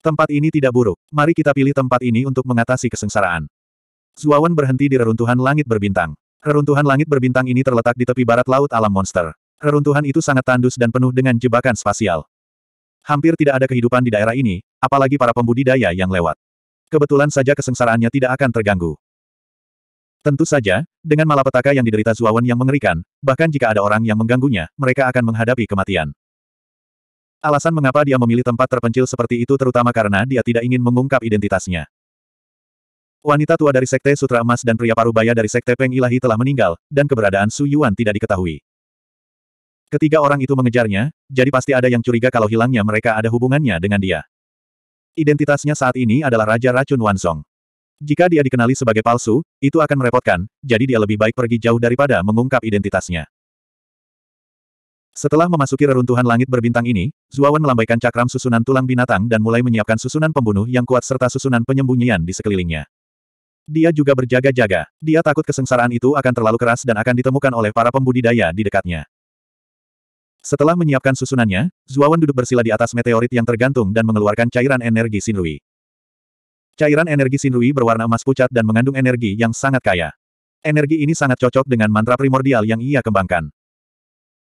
Tempat ini tidak buruk, mari kita pilih tempat ini untuk mengatasi kesengsaraan. Zuawan berhenti di reruntuhan langit berbintang. Reruntuhan langit berbintang ini terletak di tepi barat laut alam monster. Reruntuhan itu sangat tandus dan penuh dengan jebakan spasial. Hampir tidak ada kehidupan di daerah ini, apalagi para pembudidaya yang lewat. Kebetulan saja kesengsaraannya tidak akan terganggu. Tentu saja, dengan malapetaka yang diderita Zuawan yang mengerikan, bahkan jika ada orang yang mengganggunya, mereka akan menghadapi kematian. Alasan mengapa dia memilih tempat terpencil seperti itu terutama karena dia tidak ingin mengungkap identitasnya. Wanita tua dari Sekte Sutra Emas dan pria parubaya dari Sekte Peng Ilahi telah meninggal, dan keberadaan Su Yuan tidak diketahui. Ketiga orang itu mengejarnya, jadi pasti ada yang curiga kalau hilangnya mereka ada hubungannya dengan dia. Identitasnya saat ini adalah Raja Racun Wan Song. Jika dia dikenali sebagai palsu, itu akan merepotkan, jadi dia lebih baik pergi jauh daripada mengungkap identitasnya. Setelah memasuki reruntuhan langit berbintang ini, Zuawan melambaikan cakram susunan tulang binatang dan mulai menyiapkan susunan pembunuh yang kuat serta susunan penyembunyian di sekelilingnya. Dia juga berjaga-jaga. Dia takut kesengsaraan itu akan terlalu keras dan akan ditemukan oleh para pembudidaya di dekatnya. Setelah menyiapkan susunannya, Zuawan duduk bersila di atas meteorit yang tergantung dan mengeluarkan cairan energi Sinrui. Cairan energi Sinrui berwarna emas pucat dan mengandung energi yang sangat kaya. Energi ini sangat cocok dengan mantra primordial yang ia kembangkan.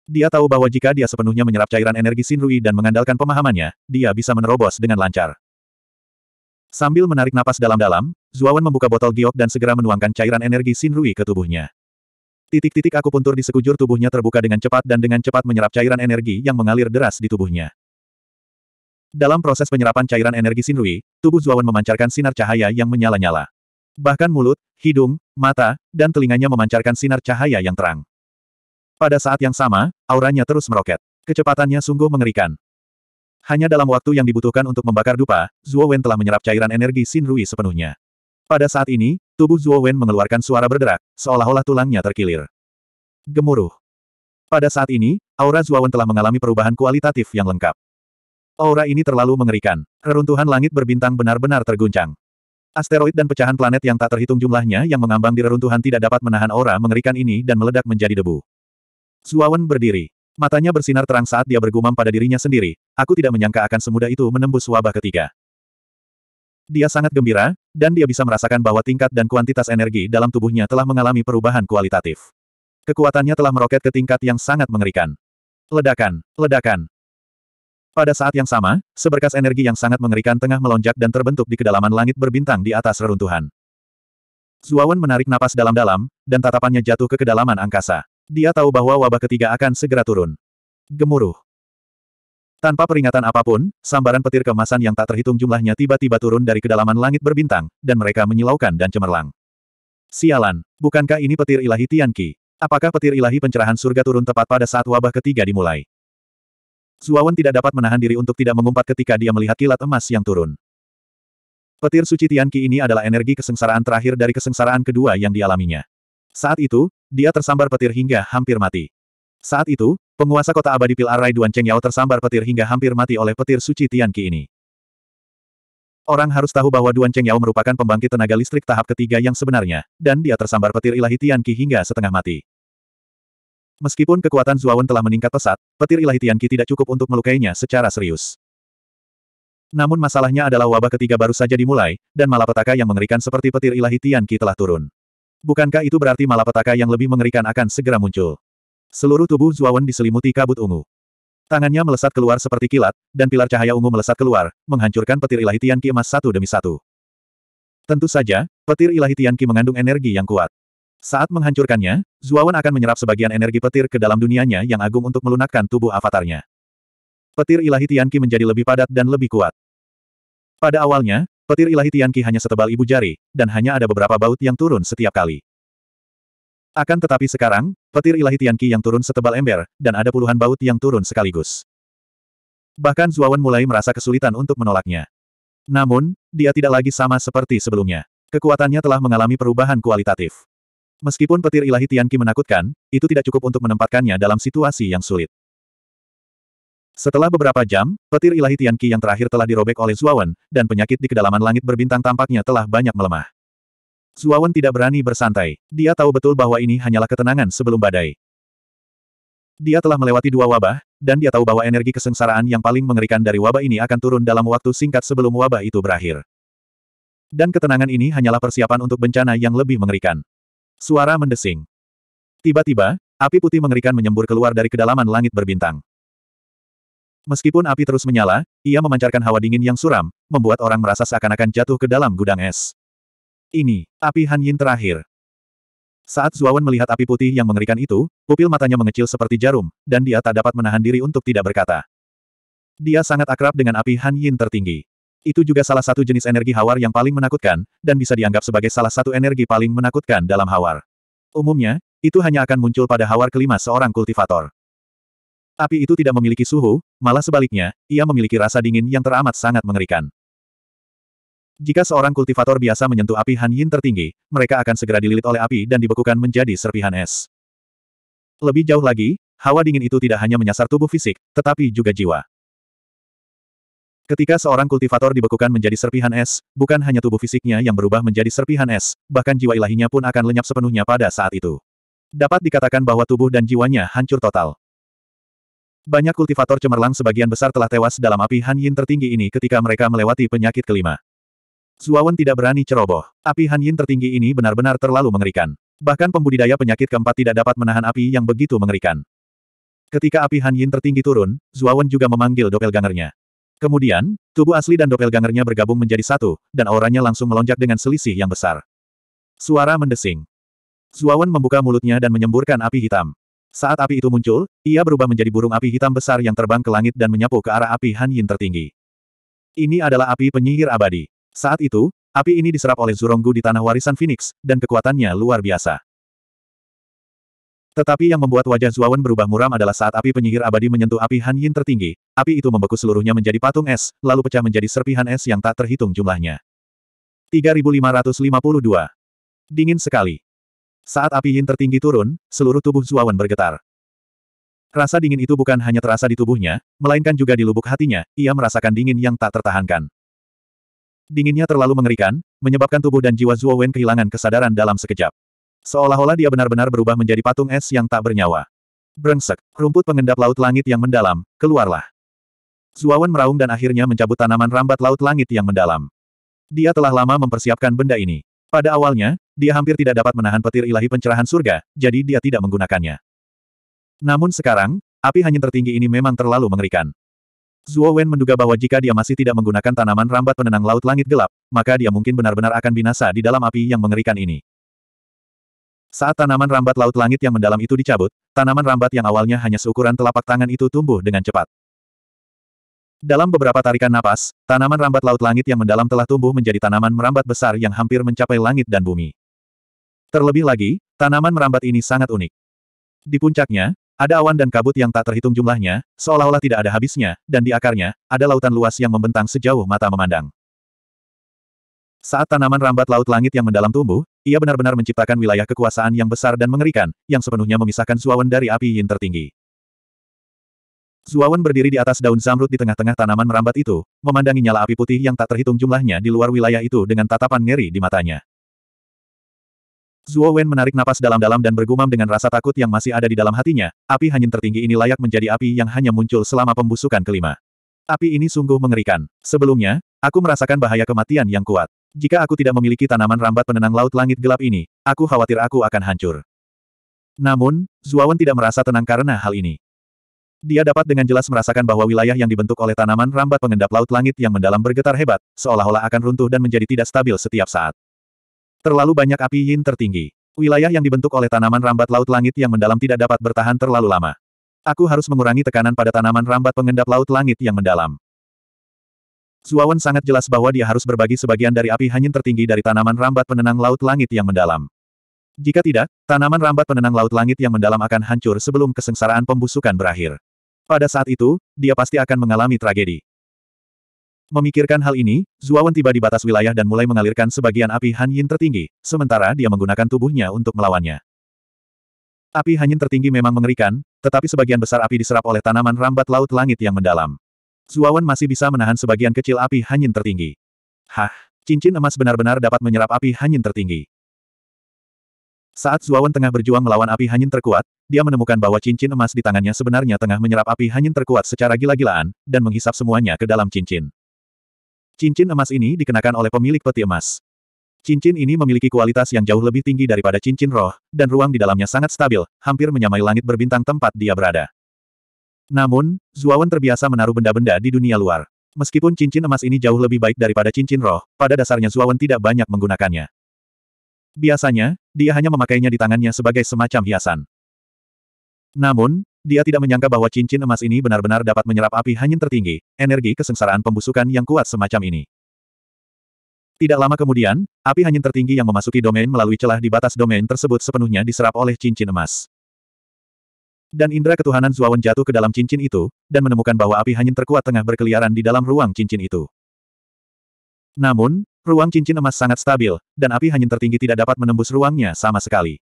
Dia tahu bahwa jika dia sepenuhnya menyerap cairan energi Sinrui dan mengandalkan pemahamannya, dia bisa menerobos dengan lancar. Sambil menarik napas dalam-dalam, Zuawan membuka botol giok dan segera menuangkan cairan energi Sinrui ke tubuhnya. Titik-titik akupuntur di sekujur tubuhnya terbuka dengan cepat dan dengan cepat menyerap cairan energi yang mengalir deras di tubuhnya. Dalam proses penyerapan cairan energi Sinrui, tubuh Zuawan memancarkan sinar cahaya yang menyala-nyala. Bahkan mulut, hidung, mata, dan telinganya memancarkan sinar cahaya yang terang. Pada saat yang sama, auranya terus meroket. Kecepatannya sungguh mengerikan. Hanya dalam waktu yang dibutuhkan untuk membakar dupa, Zuo Wen telah menyerap cairan energi Xin Rui sepenuhnya. Pada saat ini, tubuh Zuo Wen mengeluarkan suara berderak, seolah-olah tulangnya terkilir. Gemuruh. Pada saat ini, aura Zuo Wen telah mengalami perubahan kualitatif yang lengkap. Aura ini terlalu mengerikan. Reruntuhan langit berbintang benar-benar terguncang. Asteroid dan pecahan planet yang tak terhitung jumlahnya yang mengambang di reruntuhan tidak dapat menahan aura mengerikan ini dan meledak menjadi debu. Suawan berdiri. Matanya bersinar terang saat dia bergumam pada dirinya sendiri, aku tidak menyangka akan semudah itu menembus wabah ketiga. Dia sangat gembira, dan dia bisa merasakan bahwa tingkat dan kuantitas energi dalam tubuhnya telah mengalami perubahan kualitatif. Kekuatannya telah meroket ke tingkat yang sangat mengerikan. Ledakan, ledakan. Pada saat yang sama, seberkas energi yang sangat mengerikan tengah melonjak dan terbentuk di kedalaman langit berbintang di atas reruntuhan. Zuawan menarik napas dalam-dalam, dan tatapannya jatuh ke kedalaman angkasa. Dia tahu bahwa wabah ketiga akan segera turun. Gemuruh. Tanpa peringatan apapun, sambaran petir kemasan yang tak terhitung jumlahnya tiba-tiba turun dari kedalaman langit berbintang, dan mereka menyilaukan dan cemerlang. Sialan, bukankah ini petir ilahi Tianqi? Apakah petir ilahi pencerahan surga turun tepat pada saat wabah ketiga dimulai? Zuawan tidak dapat menahan diri untuk tidak mengumpat ketika dia melihat kilat emas yang turun. Petir suci Tianqi ini adalah energi kesengsaraan terakhir dari kesengsaraan kedua yang dialaminya. Saat itu, dia tersambar petir hingga hampir mati. Saat itu, penguasa kota abadi Pilarai Arai Duan Cheng Yao tersambar petir hingga hampir mati oleh petir suci Tianqi ini. Orang harus tahu bahwa Duan Cheng Yao merupakan pembangkit tenaga listrik tahap ketiga yang sebenarnya, dan dia tersambar petir ilahi Tian hingga setengah mati. Meskipun kekuatan Zuawan telah meningkat pesat, petir ilahi Tian tidak cukup untuk melukainya secara serius. Namun masalahnya adalah wabah ketiga baru saja dimulai, dan malapetaka yang mengerikan seperti petir ilahi Tian telah turun. Bukankah itu berarti malapetaka yang lebih mengerikan akan segera muncul? Seluruh tubuh Zuawan diselimuti kabut ungu. Tangannya melesat keluar seperti kilat, dan pilar cahaya ungu melesat keluar, menghancurkan petir ilahi Tian emas satu demi satu. Tentu saja, petir ilahi Tian mengandung energi yang kuat. Saat menghancurkannya, Zuawan akan menyerap sebagian energi petir ke dalam dunianya yang agung untuk melunakkan tubuh avatarnya. Petir ilahi Tian menjadi lebih padat dan lebih kuat. Pada awalnya, Petir ilahi Tianqi hanya setebal ibu jari, dan hanya ada beberapa baut yang turun setiap kali. Akan tetapi sekarang, petir ilahi Tianqi yang turun setebal ember, dan ada puluhan baut yang turun sekaligus. Bahkan Zuawan mulai merasa kesulitan untuk menolaknya. Namun, dia tidak lagi sama seperti sebelumnya. Kekuatannya telah mengalami perubahan kualitatif. Meskipun petir ilahi Tianqi menakutkan, itu tidak cukup untuk menempatkannya dalam situasi yang sulit. Setelah beberapa jam, petir ilahi Tianqi yang terakhir telah dirobek oleh Zuawan, dan penyakit di kedalaman langit berbintang tampaknya telah banyak melemah. Zuawan tidak berani bersantai. Dia tahu betul bahwa ini hanyalah ketenangan sebelum badai. Dia telah melewati dua wabah, dan dia tahu bahwa energi kesengsaraan yang paling mengerikan dari wabah ini akan turun dalam waktu singkat sebelum wabah itu berakhir. Dan ketenangan ini hanyalah persiapan untuk bencana yang lebih mengerikan. Suara mendesing. Tiba-tiba, api putih mengerikan menyembur keluar dari kedalaman langit berbintang. Meskipun api terus menyala, ia memancarkan hawa dingin yang suram, membuat orang merasa seakan-akan jatuh ke dalam gudang es. Ini, api Han Yin terakhir. Saat Zuawan melihat api putih yang mengerikan itu, pupil matanya mengecil seperti jarum, dan dia tak dapat menahan diri untuk tidak berkata. Dia sangat akrab dengan api Han Yin tertinggi. Itu juga salah satu jenis energi hawar yang paling menakutkan, dan bisa dianggap sebagai salah satu energi paling menakutkan dalam hawar. Umumnya, itu hanya akan muncul pada hawar kelima seorang kultivator. Api itu tidak memiliki suhu, malah sebaliknya, ia memiliki rasa dingin yang teramat sangat mengerikan. Jika seorang kultivator biasa menyentuh api Han Yin tertinggi, mereka akan segera dililit oleh api dan dibekukan menjadi serpihan es. Lebih jauh lagi, hawa dingin itu tidak hanya menyasar tubuh fisik, tetapi juga jiwa. Ketika seorang kultivator dibekukan menjadi serpihan es, bukan hanya tubuh fisiknya yang berubah menjadi serpihan es, bahkan jiwa ilahinya pun akan lenyap sepenuhnya pada saat itu. Dapat dikatakan bahwa tubuh dan jiwanya hancur total. Banyak kultivator cemerlang sebagian besar telah tewas dalam api Han Yin tertinggi ini ketika mereka melewati penyakit kelima. Zuawan tidak berani ceroboh. Api Han Yin tertinggi ini benar-benar terlalu mengerikan. Bahkan pembudidaya penyakit keempat tidak dapat menahan api yang begitu mengerikan. Ketika api Han Yin tertinggi turun, Zuawan juga memanggil doppelgangernya. Kemudian, tubuh asli dan doppelgangernya bergabung menjadi satu, dan auranya langsung melonjak dengan selisih yang besar. Suara mendesing. Zuawan membuka mulutnya dan menyemburkan api hitam. Saat api itu muncul, ia berubah menjadi burung api hitam besar yang terbang ke langit dan menyapu ke arah api Han Yin tertinggi. Ini adalah api penyihir abadi. Saat itu, api ini diserap oleh Zuronggu di tanah warisan Phoenix, dan kekuatannya luar biasa. Tetapi yang membuat wajah Zuawan berubah muram adalah saat api penyihir abadi menyentuh api Han Yin tertinggi, api itu membeku seluruhnya menjadi patung es, lalu pecah menjadi serpihan es yang tak terhitung jumlahnya. 3552. Dingin sekali. Saat api yin tertinggi turun, seluruh tubuh Zuawan bergetar. Rasa dingin itu bukan hanya terasa di tubuhnya, melainkan juga di lubuk hatinya, ia merasakan dingin yang tak tertahankan. Dinginnya terlalu mengerikan, menyebabkan tubuh dan jiwa Zuawan kehilangan kesadaran dalam sekejap. Seolah-olah dia benar-benar berubah menjadi patung es yang tak bernyawa. Brengsek, rumput pengendap laut langit yang mendalam, keluarlah. Zuawan meraung dan akhirnya mencabut tanaman rambat laut langit yang mendalam. Dia telah lama mempersiapkan benda ini. Pada awalnya, dia hampir tidak dapat menahan petir ilahi pencerahan surga, jadi dia tidak menggunakannya. Namun sekarang, api hanyut tertinggi ini memang terlalu mengerikan. Zuo Wen menduga bahwa jika dia masih tidak menggunakan tanaman rambat penenang laut langit gelap, maka dia mungkin benar-benar akan binasa di dalam api yang mengerikan ini. Saat tanaman rambat laut langit yang mendalam itu dicabut, tanaman rambat yang awalnya hanya seukuran telapak tangan itu tumbuh dengan cepat. Dalam beberapa tarikan napas, tanaman rambat laut langit yang mendalam telah tumbuh menjadi tanaman merambat besar yang hampir mencapai langit dan bumi. Terlebih lagi, tanaman merambat ini sangat unik. Di puncaknya, ada awan dan kabut yang tak terhitung jumlahnya, seolah-olah tidak ada habisnya, dan di akarnya, ada lautan luas yang membentang sejauh mata memandang. Saat tanaman rambat laut langit yang mendalam tumbuh, ia benar-benar menciptakan wilayah kekuasaan yang besar dan mengerikan, yang sepenuhnya memisahkan Zuawan dari api yin tertinggi. Zuawan berdiri di atas daun zamrud di tengah-tengah tanaman merambat itu, memandangi nyala api putih yang tak terhitung jumlahnya di luar wilayah itu dengan tatapan ngeri di matanya. Zuo Wen menarik napas dalam-dalam dan bergumam dengan rasa takut yang masih ada di dalam hatinya, api hanyut tertinggi ini layak menjadi api yang hanya muncul selama pembusukan kelima. Api ini sungguh mengerikan. Sebelumnya, aku merasakan bahaya kematian yang kuat. Jika aku tidak memiliki tanaman rambat penenang laut langit gelap ini, aku khawatir aku akan hancur. Namun, Wen tidak merasa tenang karena hal ini. Dia dapat dengan jelas merasakan bahwa wilayah yang dibentuk oleh tanaman rambat pengendap laut langit yang mendalam bergetar hebat, seolah-olah akan runtuh dan menjadi tidak stabil setiap saat. Terlalu banyak api yin tertinggi. Wilayah yang dibentuk oleh tanaman rambat laut langit yang mendalam tidak dapat bertahan terlalu lama. Aku harus mengurangi tekanan pada tanaman rambat pengendap laut langit yang mendalam. Zuawan sangat jelas bahwa dia harus berbagi sebagian dari api hanyin tertinggi dari tanaman rambat penenang laut langit yang mendalam. Jika tidak, tanaman rambat penenang laut langit yang mendalam akan hancur sebelum kesengsaraan pembusukan berakhir. Pada saat itu, dia pasti akan mengalami tragedi. Memikirkan hal ini, Zuawan tiba di batas wilayah dan mulai mengalirkan sebagian api hanyin tertinggi, sementara dia menggunakan tubuhnya untuk melawannya. Api hanyin tertinggi memang mengerikan, tetapi sebagian besar api diserap oleh tanaman rambat laut langit yang mendalam. Zuawan masih bisa menahan sebagian kecil api hanyin tertinggi. Hah, cincin emas benar-benar dapat menyerap api hanyin tertinggi. Saat Zuawan tengah berjuang melawan api hanyin terkuat, dia menemukan bahwa cincin emas di tangannya sebenarnya tengah menyerap api hanyin terkuat secara gila-gilaan, dan menghisap semuanya ke dalam cincin. Cincin emas ini dikenakan oleh pemilik peti emas. Cincin ini memiliki kualitas yang jauh lebih tinggi daripada cincin roh, dan ruang di dalamnya sangat stabil, hampir menyamai langit berbintang tempat dia berada. Namun, Zuawan terbiasa menaruh benda-benda di dunia luar. Meskipun cincin emas ini jauh lebih baik daripada cincin roh, pada dasarnya Zuawan tidak banyak menggunakannya. Biasanya, dia hanya memakainya di tangannya sebagai semacam hiasan. Namun, dia tidak menyangka bahwa cincin emas ini benar-benar dapat menyerap api hanyin tertinggi, energi kesengsaraan pembusukan yang kuat semacam ini. Tidak lama kemudian, api hanyin tertinggi yang memasuki domain melalui celah di batas domain tersebut sepenuhnya diserap oleh cincin emas. Dan indera ketuhanan Zuawan jatuh ke dalam cincin itu, dan menemukan bahwa api hanyin terkuat tengah berkeliaran di dalam ruang cincin itu. Namun, ruang cincin emas sangat stabil, dan api hanyin tertinggi tidak dapat menembus ruangnya sama sekali.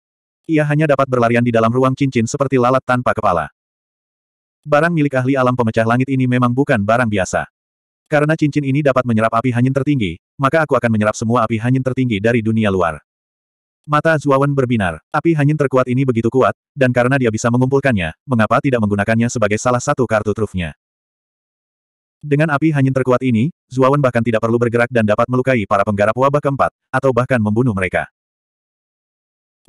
Ia hanya dapat berlarian di dalam ruang cincin seperti lalat tanpa kepala. Barang milik ahli alam pemecah langit ini memang bukan barang biasa. Karena cincin ini dapat menyerap api hanyin tertinggi, maka aku akan menyerap semua api hanyin tertinggi dari dunia luar. Mata Zuawan berbinar. Api hanyin terkuat ini begitu kuat, dan karena dia bisa mengumpulkannya, mengapa tidak menggunakannya sebagai salah satu kartu trufnya? Dengan api hanyin terkuat ini, Zuawan bahkan tidak perlu bergerak dan dapat melukai para penggarap wabah keempat, atau bahkan membunuh mereka.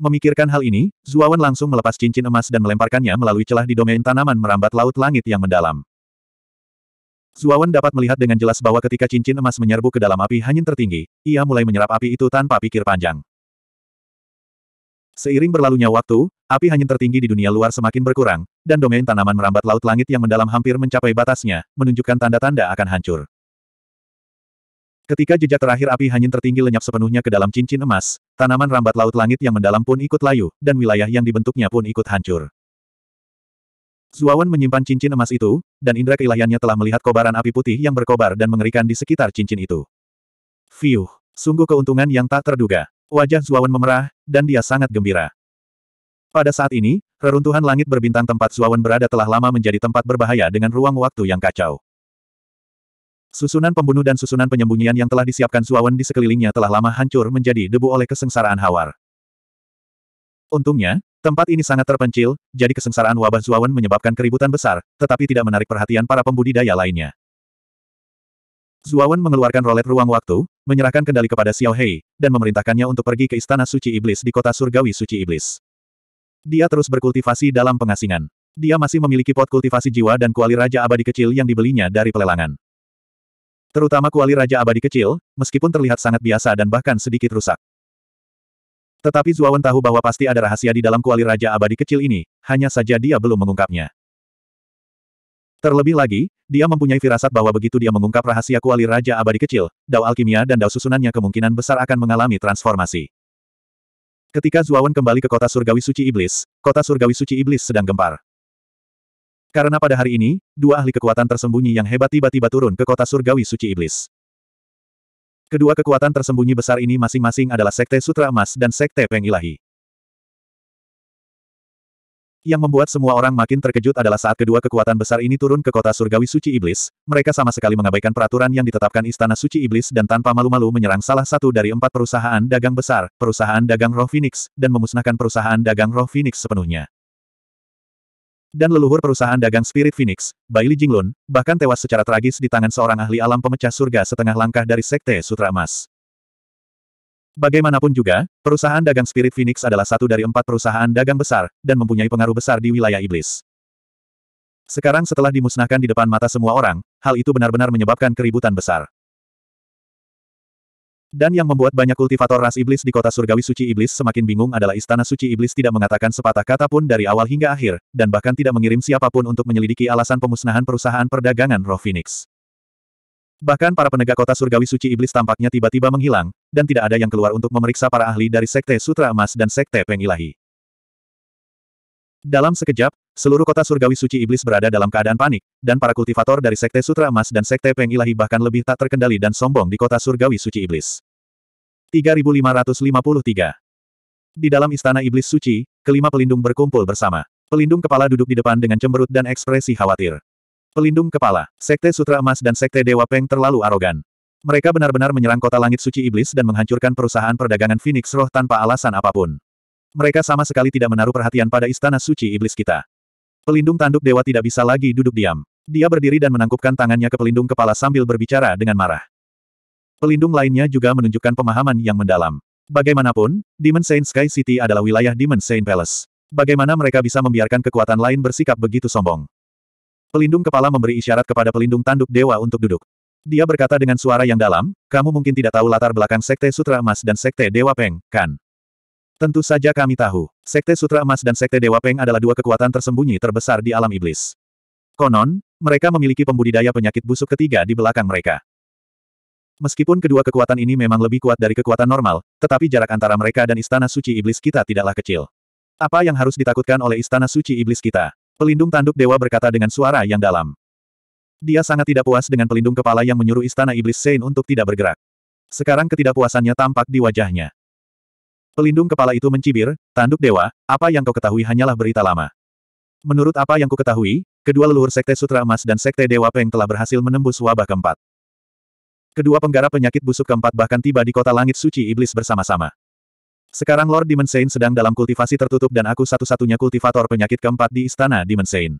Memikirkan hal ini, Zuawan langsung melepas cincin emas dan melemparkannya melalui celah di domain tanaman merambat laut langit yang mendalam. Zuawan dapat melihat dengan jelas bahwa ketika cincin emas menyerbu ke dalam api hanyin tertinggi, ia mulai menyerap api itu tanpa pikir panjang. Seiring berlalunya waktu, api hanyin tertinggi di dunia luar semakin berkurang, dan domain tanaman merambat laut langit yang mendalam hampir mencapai batasnya, menunjukkan tanda-tanda akan hancur. Ketika jejak terakhir api hanyut tertinggi lenyap sepenuhnya ke dalam cincin emas, tanaman rambat laut langit yang mendalam pun ikut layu, dan wilayah yang dibentuknya pun ikut hancur. Zuawan menyimpan cincin emas itu, dan indera keilahiannya telah melihat kobaran api putih yang berkobar dan mengerikan di sekitar cincin itu. Fiuh, sungguh keuntungan yang tak terduga. Wajah Zuawan memerah, dan dia sangat gembira. Pada saat ini, reruntuhan langit berbintang tempat Zuawan berada telah lama menjadi tempat berbahaya dengan ruang waktu yang kacau. Susunan pembunuh dan susunan penyembunyian yang telah disiapkan Suawan di sekelilingnya telah lama hancur menjadi debu oleh kesengsaraan Hawar. Untungnya, tempat ini sangat terpencil, jadi kesengsaraan wabah Zuawan menyebabkan keributan besar, tetapi tidak menarik perhatian para pembudidaya lainnya. Zuawan mengeluarkan rolet ruang waktu, menyerahkan kendali kepada Xiao Hei, dan memerintahkannya untuk pergi ke Istana Suci Iblis di kota surgawi Suci Iblis. Dia terus berkultivasi dalam pengasingan. Dia masih memiliki pot kultivasi jiwa dan kuali Raja Abadi kecil yang dibelinya dari pelelangan. Terutama kuali Raja Abadi kecil, meskipun terlihat sangat biasa dan bahkan sedikit rusak. Tetapi Zuawan tahu bahwa pasti ada rahasia di dalam kuali Raja Abadi kecil ini, hanya saja dia belum mengungkapnya. Terlebih lagi, dia mempunyai firasat bahwa begitu dia mengungkap rahasia kuali Raja Abadi kecil, dao alkimia dan dao susunannya kemungkinan besar akan mengalami transformasi. Ketika Zuawan kembali ke kota surgawi suci iblis, kota surgawi suci iblis sedang gempar. Karena pada hari ini, dua ahli kekuatan tersembunyi yang hebat tiba-tiba turun ke kota surgawi suci iblis. Kedua kekuatan tersembunyi besar ini masing-masing adalah Sekte Sutra Emas dan Sekte Peng Ilahi. Yang membuat semua orang makin terkejut adalah saat kedua kekuatan besar ini turun ke kota surgawi suci iblis, mereka sama sekali mengabaikan peraturan yang ditetapkan istana suci iblis dan tanpa malu-malu menyerang salah satu dari empat perusahaan dagang besar, perusahaan dagang roh phoenix, dan memusnahkan perusahaan dagang roh phoenix sepenuhnya. Dan leluhur perusahaan dagang Spirit Phoenix, Baili Jinglun, bahkan tewas secara tragis di tangan seorang ahli alam pemecah surga setengah langkah dari Sekte Sutra Emas. Bagaimanapun juga, perusahaan dagang Spirit Phoenix adalah satu dari empat perusahaan dagang besar, dan mempunyai pengaruh besar di wilayah iblis. Sekarang setelah dimusnahkan di depan mata semua orang, hal itu benar-benar menyebabkan keributan besar. Dan yang membuat banyak kultivator ras iblis di kota surgawi suci iblis semakin bingung adalah istana suci iblis tidak mengatakan sepatah kata pun dari awal hingga akhir, dan bahkan tidak mengirim siapapun untuk menyelidiki alasan pemusnahan perusahaan perdagangan roh Phoenix. Bahkan para penegak kota surgawi suci iblis tampaknya tiba-tiba menghilang, dan tidak ada yang keluar untuk memeriksa para ahli dari Sekte Sutra Emas dan Sekte Pengilahi. Dalam sekejap, seluruh kota surgawi suci iblis berada dalam keadaan panik, dan para kultivator dari Sekte Sutra Emas dan Sekte Peng Ilahi bahkan lebih tak terkendali dan sombong di kota surgawi suci iblis. 3553 Di dalam istana iblis suci, kelima pelindung berkumpul bersama. Pelindung kepala duduk di depan dengan cemberut dan ekspresi khawatir. Pelindung kepala, Sekte Sutra Emas dan Sekte Dewa Peng terlalu arogan. Mereka benar-benar menyerang kota langit suci iblis dan menghancurkan perusahaan perdagangan Phoenix Roh tanpa alasan apapun. Mereka sama sekali tidak menaruh perhatian pada istana suci iblis kita. Pelindung tanduk dewa tidak bisa lagi duduk diam. Dia berdiri dan menangkupkan tangannya ke pelindung kepala sambil berbicara dengan marah. Pelindung lainnya juga menunjukkan pemahaman yang mendalam. Bagaimanapun, Demon Saint Sky City adalah wilayah Demon Saint Palace. Bagaimana mereka bisa membiarkan kekuatan lain bersikap begitu sombong? Pelindung kepala memberi isyarat kepada pelindung tanduk dewa untuk duduk. Dia berkata dengan suara yang dalam, kamu mungkin tidak tahu latar belakang Sekte Sutra Emas dan Sekte Dewa Peng, kan? Tentu saja kami tahu. Sekte Sutra Emas dan Sekte Dewa Peng adalah dua kekuatan tersembunyi terbesar di alam iblis. Konon, mereka memiliki pembudidaya penyakit busuk ketiga di belakang mereka. Meskipun kedua kekuatan ini memang lebih kuat dari kekuatan normal, tetapi jarak antara mereka dan Istana Suci Iblis kita tidaklah kecil. Apa yang harus ditakutkan oleh Istana Suci Iblis kita? Pelindung Tanduk Dewa berkata dengan suara yang dalam. Dia sangat tidak puas dengan pelindung kepala yang menyuruh Istana Iblis Sein untuk tidak bergerak. Sekarang ketidakpuasannya tampak di wajahnya. Pelindung kepala itu mencibir, tanduk dewa, apa yang kau ketahui hanyalah berita lama. Menurut apa yang ketahui, kedua leluhur Sekte Sutra Emas dan Sekte Dewa Peng telah berhasil menembus wabah keempat. Kedua penggarap penyakit busuk keempat bahkan tiba di kota langit suci iblis bersama-sama. Sekarang Lord Dimensain sedang dalam kultivasi tertutup dan aku satu-satunya kultivator penyakit keempat di istana Dimensain.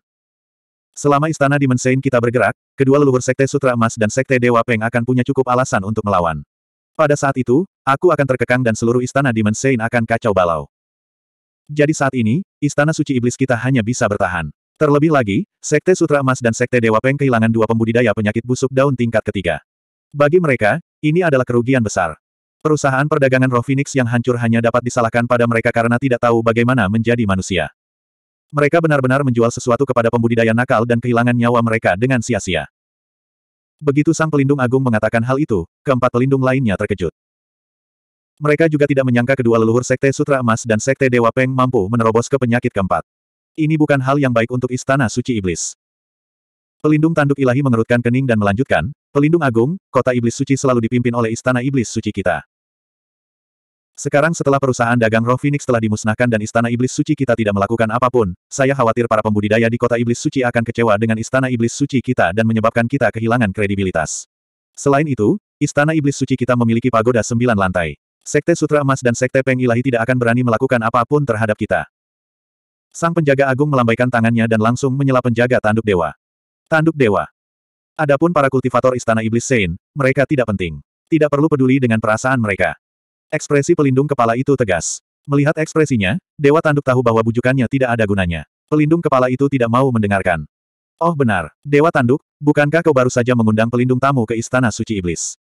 Selama istana Dimensain kita bergerak, kedua leluhur Sekte Sutra Emas dan Sekte Dewa Peng akan punya cukup alasan untuk melawan. Pada saat itu, Aku akan terkekang dan seluruh istana di Saint akan kacau balau. Jadi saat ini, istana suci iblis kita hanya bisa bertahan. Terlebih lagi, Sekte Sutra Emas dan Sekte Dewa Peng kehilangan dua pembudidaya penyakit busuk daun tingkat ketiga. Bagi mereka, ini adalah kerugian besar. Perusahaan perdagangan roh Phoenix yang hancur hanya dapat disalahkan pada mereka karena tidak tahu bagaimana menjadi manusia. Mereka benar-benar menjual sesuatu kepada pembudidaya nakal dan kehilangan nyawa mereka dengan sia-sia. Begitu sang pelindung agung mengatakan hal itu, keempat pelindung lainnya terkejut. Mereka juga tidak menyangka kedua leluhur Sekte Sutra Emas dan Sekte Dewa Peng mampu menerobos ke penyakit keempat. Ini bukan hal yang baik untuk Istana Suci Iblis. Pelindung Tanduk Ilahi mengerutkan kening dan melanjutkan, Pelindung Agung, kota Iblis Suci selalu dipimpin oleh Istana Iblis Suci kita. Sekarang setelah perusahaan dagang roh Phoenix telah dimusnahkan dan Istana Iblis Suci kita tidak melakukan apapun, saya khawatir para pembudidaya di kota Iblis Suci akan kecewa dengan Istana Iblis Suci kita dan menyebabkan kita kehilangan kredibilitas. Selain itu, Istana Iblis Suci kita memiliki pagoda sembilan lantai. Sekte Sutra Emas dan Sekte Peng Ilahi tidak akan berani melakukan apapun terhadap kita. Sang penjaga agung melambaikan tangannya dan langsung menyela penjaga tanduk dewa. Tanduk dewa. Adapun para kultivator istana iblis Sein, mereka tidak penting. Tidak perlu peduli dengan perasaan mereka. Ekspresi pelindung kepala itu tegas. Melihat ekspresinya, dewa tanduk tahu bahwa bujukannya tidak ada gunanya. Pelindung kepala itu tidak mau mendengarkan. Oh benar, dewa tanduk, bukankah kau baru saja mengundang pelindung tamu ke istana suci iblis?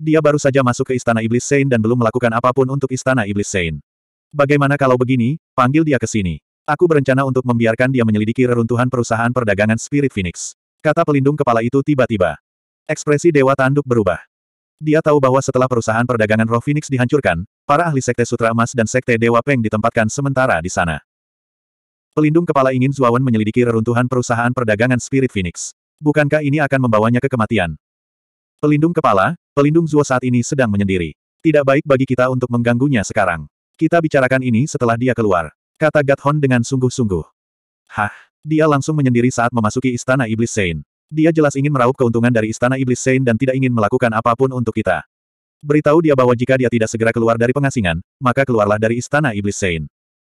Dia baru saja masuk ke istana iblis Sein dan belum melakukan apapun untuk istana iblis Sein. Bagaimana kalau begini, panggil dia ke sini. Aku berencana untuk membiarkan dia menyelidiki reruntuhan perusahaan perdagangan Spirit Phoenix. Kata pelindung kepala itu tiba-tiba. Ekspresi Dewa Tanduk berubah. Dia tahu bahwa setelah perusahaan perdagangan Roh Phoenix dihancurkan, para ahli Sekte Sutra Emas dan Sekte Dewa Peng ditempatkan sementara di sana. Pelindung kepala ingin Zuawan menyelidiki reruntuhan perusahaan perdagangan Spirit Phoenix. Bukankah ini akan membawanya ke kematian? Pelindung kepala, Pelindung Zuo saat ini sedang menyendiri. Tidak baik bagi kita untuk mengganggunya sekarang. Kita bicarakan ini setelah dia keluar. Kata Gathon dengan sungguh-sungguh. Hah, dia langsung menyendiri saat memasuki Istana Iblis Sein. Dia jelas ingin meraup keuntungan dari Istana Iblis Sein dan tidak ingin melakukan apapun untuk kita. Beritahu dia bahwa jika dia tidak segera keluar dari pengasingan, maka keluarlah dari Istana Iblis Sein.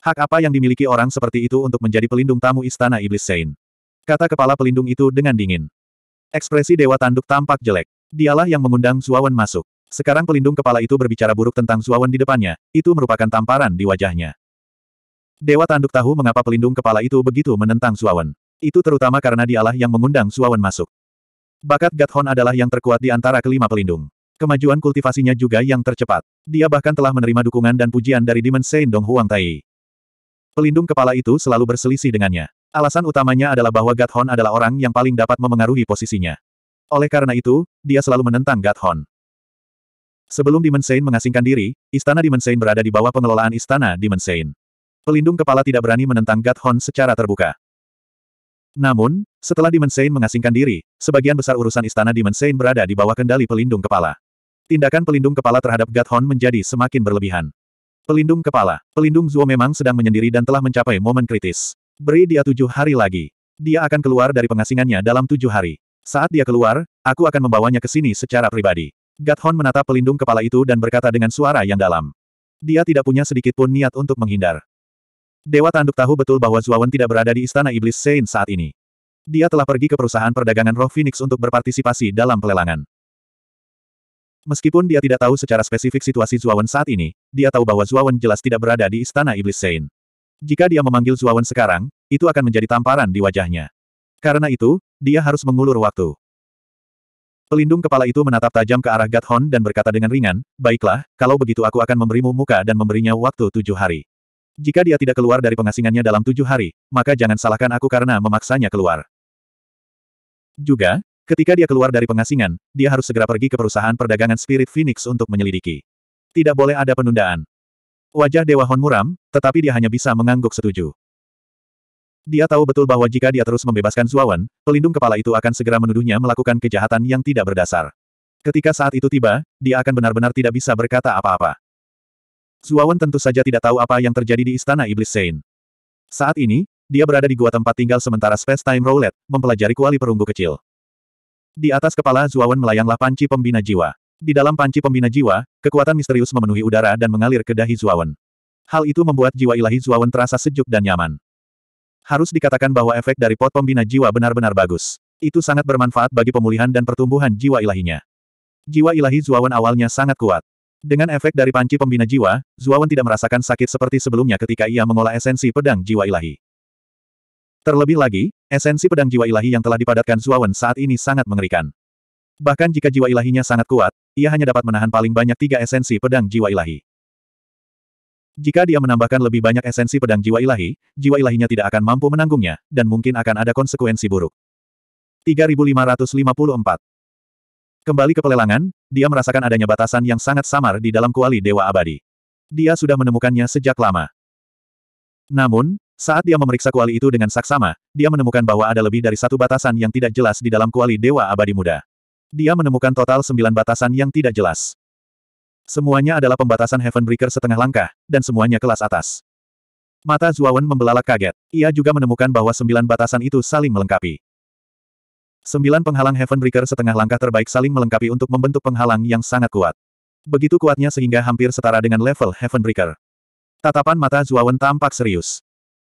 Hak apa yang dimiliki orang seperti itu untuk menjadi pelindung tamu Istana Iblis Sein? Kata kepala pelindung itu dengan dingin. Ekspresi Dewa Tanduk tampak jelek. Dialah yang mengundang Zuawan masuk. Sekarang pelindung kepala itu berbicara buruk tentang Zuawan di depannya, itu merupakan tamparan di wajahnya. Dewa Tanduk tahu mengapa pelindung kepala itu begitu menentang Zuawan. Itu terutama karena dialah yang mengundang Zuawan masuk. Bakat Gathon adalah yang terkuat di antara kelima pelindung. Kemajuan kultivasinya juga yang tercepat. Dia bahkan telah menerima dukungan dan pujian dari Demon Saint Dong Huang Tai. Pelindung kepala itu selalu berselisih dengannya. Alasan utamanya adalah bahwa Gathon adalah orang yang paling dapat memengaruhi posisinya. Oleh karena itu, dia selalu menentang Gathon. Sebelum Dimensain mengasingkan diri, istana Dimensain berada di bawah pengelolaan istana Dimensain. Pelindung kepala tidak berani menentang Gathon secara terbuka. Namun, setelah Dimensain mengasingkan diri, sebagian besar urusan istana Dimensain berada di bawah kendali pelindung kepala. Tindakan pelindung kepala terhadap Gathon menjadi semakin berlebihan. Pelindung kepala, pelindung Zuo memang sedang menyendiri dan telah mencapai momen kritis. Beri dia tujuh hari lagi. Dia akan keluar dari pengasingannya dalam tujuh hari. Saat dia keluar, aku akan membawanya ke sini secara pribadi. Gathon menatap pelindung kepala itu dan berkata dengan suara yang dalam. Dia tidak punya sedikit pun niat untuk menghindar. Dewa Tanduk tahu betul bahwa Zuawan tidak berada di Istana Iblis Sein saat ini. Dia telah pergi ke perusahaan perdagangan Roh Phoenix untuk berpartisipasi dalam pelelangan. Meskipun dia tidak tahu secara spesifik situasi Zuawan saat ini, dia tahu bahwa Zuawan jelas tidak berada di Istana Iblis Sein. Jika dia memanggil Zuawan sekarang, itu akan menjadi tamparan di wajahnya. Karena itu, dia harus mengulur waktu. Pelindung kepala itu menatap tajam ke arah Gathon dan berkata dengan ringan, Baiklah, kalau begitu aku akan memberimu muka dan memberinya waktu tujuh hari. Jika dia tidak keluar dari pengasingannya dalam tujuh hari, maka jangan salahkan aku karena memaksanya keluar. Juga, ketika dia keluar dari pengasingan, dia harus segera pergi ke perusahaan perdagangan Spirit Phoenix untuk menyelidiki. Tidak boleh ada penundaan. Wajah Dewa Hon muram, tetapi dia hanya bisa mengangguk setuju. Dia tahu betul bahwa jika dia terus membebaskan Zuawan, pelindung kepala itu akan segera menuduhnya melakukan kejahatan yang tidak berdasar. Ketika saat itu tiba, dia akan benar-benar tidak bisa berkata apa-apa. Zuawan tentu saja tidak tahu apa yang terjadi di Istana Iblis Sein. Saat ini, dia berada di gua tempat tinggal sementara Space Time Roulette, mempelajari kuali perunggu kecil. Di atas kepala Zuawan melayanglah panci pembina jiwa. Di dalam panci pembina jiwa, kekuatan misterius memenuhi udara dan mengalir ke dahi Zuawan. Hal itu membuat jiwa ilahi Zuawan terasa sejuk dan nyaman. Harus dikatakan bahwa efek dari pot pembina jiwa benar-benar bagus. Itu sangat bermanfaat bagi pemulihan dan pertumbuhan jiwa ilahinya. Jiwa ilahi Zuawan awalnya sangat kuat. Dengan efek dari panci pembina jiwa, Zuawan tidak merasakan sakit seperti sebelumnya ketika ia mengolah esensi pedang jiwa ilahi. Terlebih lagi, esensi pedang jiwa ilahi yang telah dipadatkan Zuawan saat ini sangat mengerikan. Bahkan jika jiwa ilahinya sangat kuat, ia hanya dapat menahan paling banyak tiga esensi pedang jiwa ilahi. Jika dia menambahkan lebih banyak esensi pedang jiwa ilahi, jiwa ilahinya tidak akan mampu menanggungnya, dan mungkin akan ada konsekuensi buruk. 3554 Kembali ke pelelangan, dia merasakan adanya batasan yang sangat samar di dalam kuali Dewa Abadi. Dia sudah menemukannya sejak lama. Namun, saat dia memeriksa kuali itu dengan saksama, dia menemukan bahwa ada lebih dari satu batasan yang tidak jelas di dalam kuali Dewa Abadi Muda. Dia menemukan total sembilan batasan yang tidak jelas. Semuanya adalah pembatasan Heaven Breaker setengah langkah, dan semuanya kelas atas. Mata Zuawan membelalak kaget. Ia juga menemukan bahwa sembilan batasan itu saling melengkapi. Sembilan penghalang Heaven Breaker setengah langkah terbaik saling melengkapi untuk membentuk penghalang yang sangat kuat. Begitu kuatnya sehingga hampir setara dengan level Heaven Breaker. Tatapan mata Zuawan tampak serius.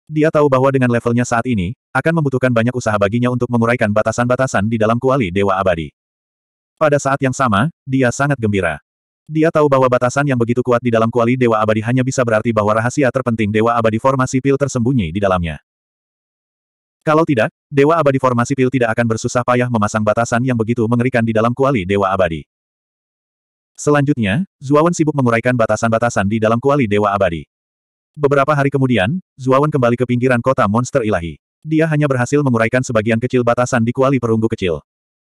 Dia tahu bahwa dengan levelnya saat ini, akan membutuhkan banyak usaha baginya untuk menguraikan batasan-batasan di dalam kuali Dewa Abadi. Pada saat yang sama, dia sangat gembira. Dia tahu bahwa batasan yang begitu kuat di dalam kuali Dewa Abadi hanya bisa berarti bahwa rahasia terpenting Dewa Abadi formasi pil tersembunyi di dalamnya. Kalau tidak, Dewa Abadi formasi pil tidak akan bersusah payah memasang batasan yang begitu mengerikan di dalam kuali Dewa Abadi. Selanjutnya, Zuawan sibuk menguraikan batasan-batasan di dalam kuali Dewa Abadi. Beberapa hari kemudian, Zuawan kembali ke pinggiran kota monster ilahi. Dia hanya berhasil menguraikan sebagian kecil batasan di kuali perunggu kecil.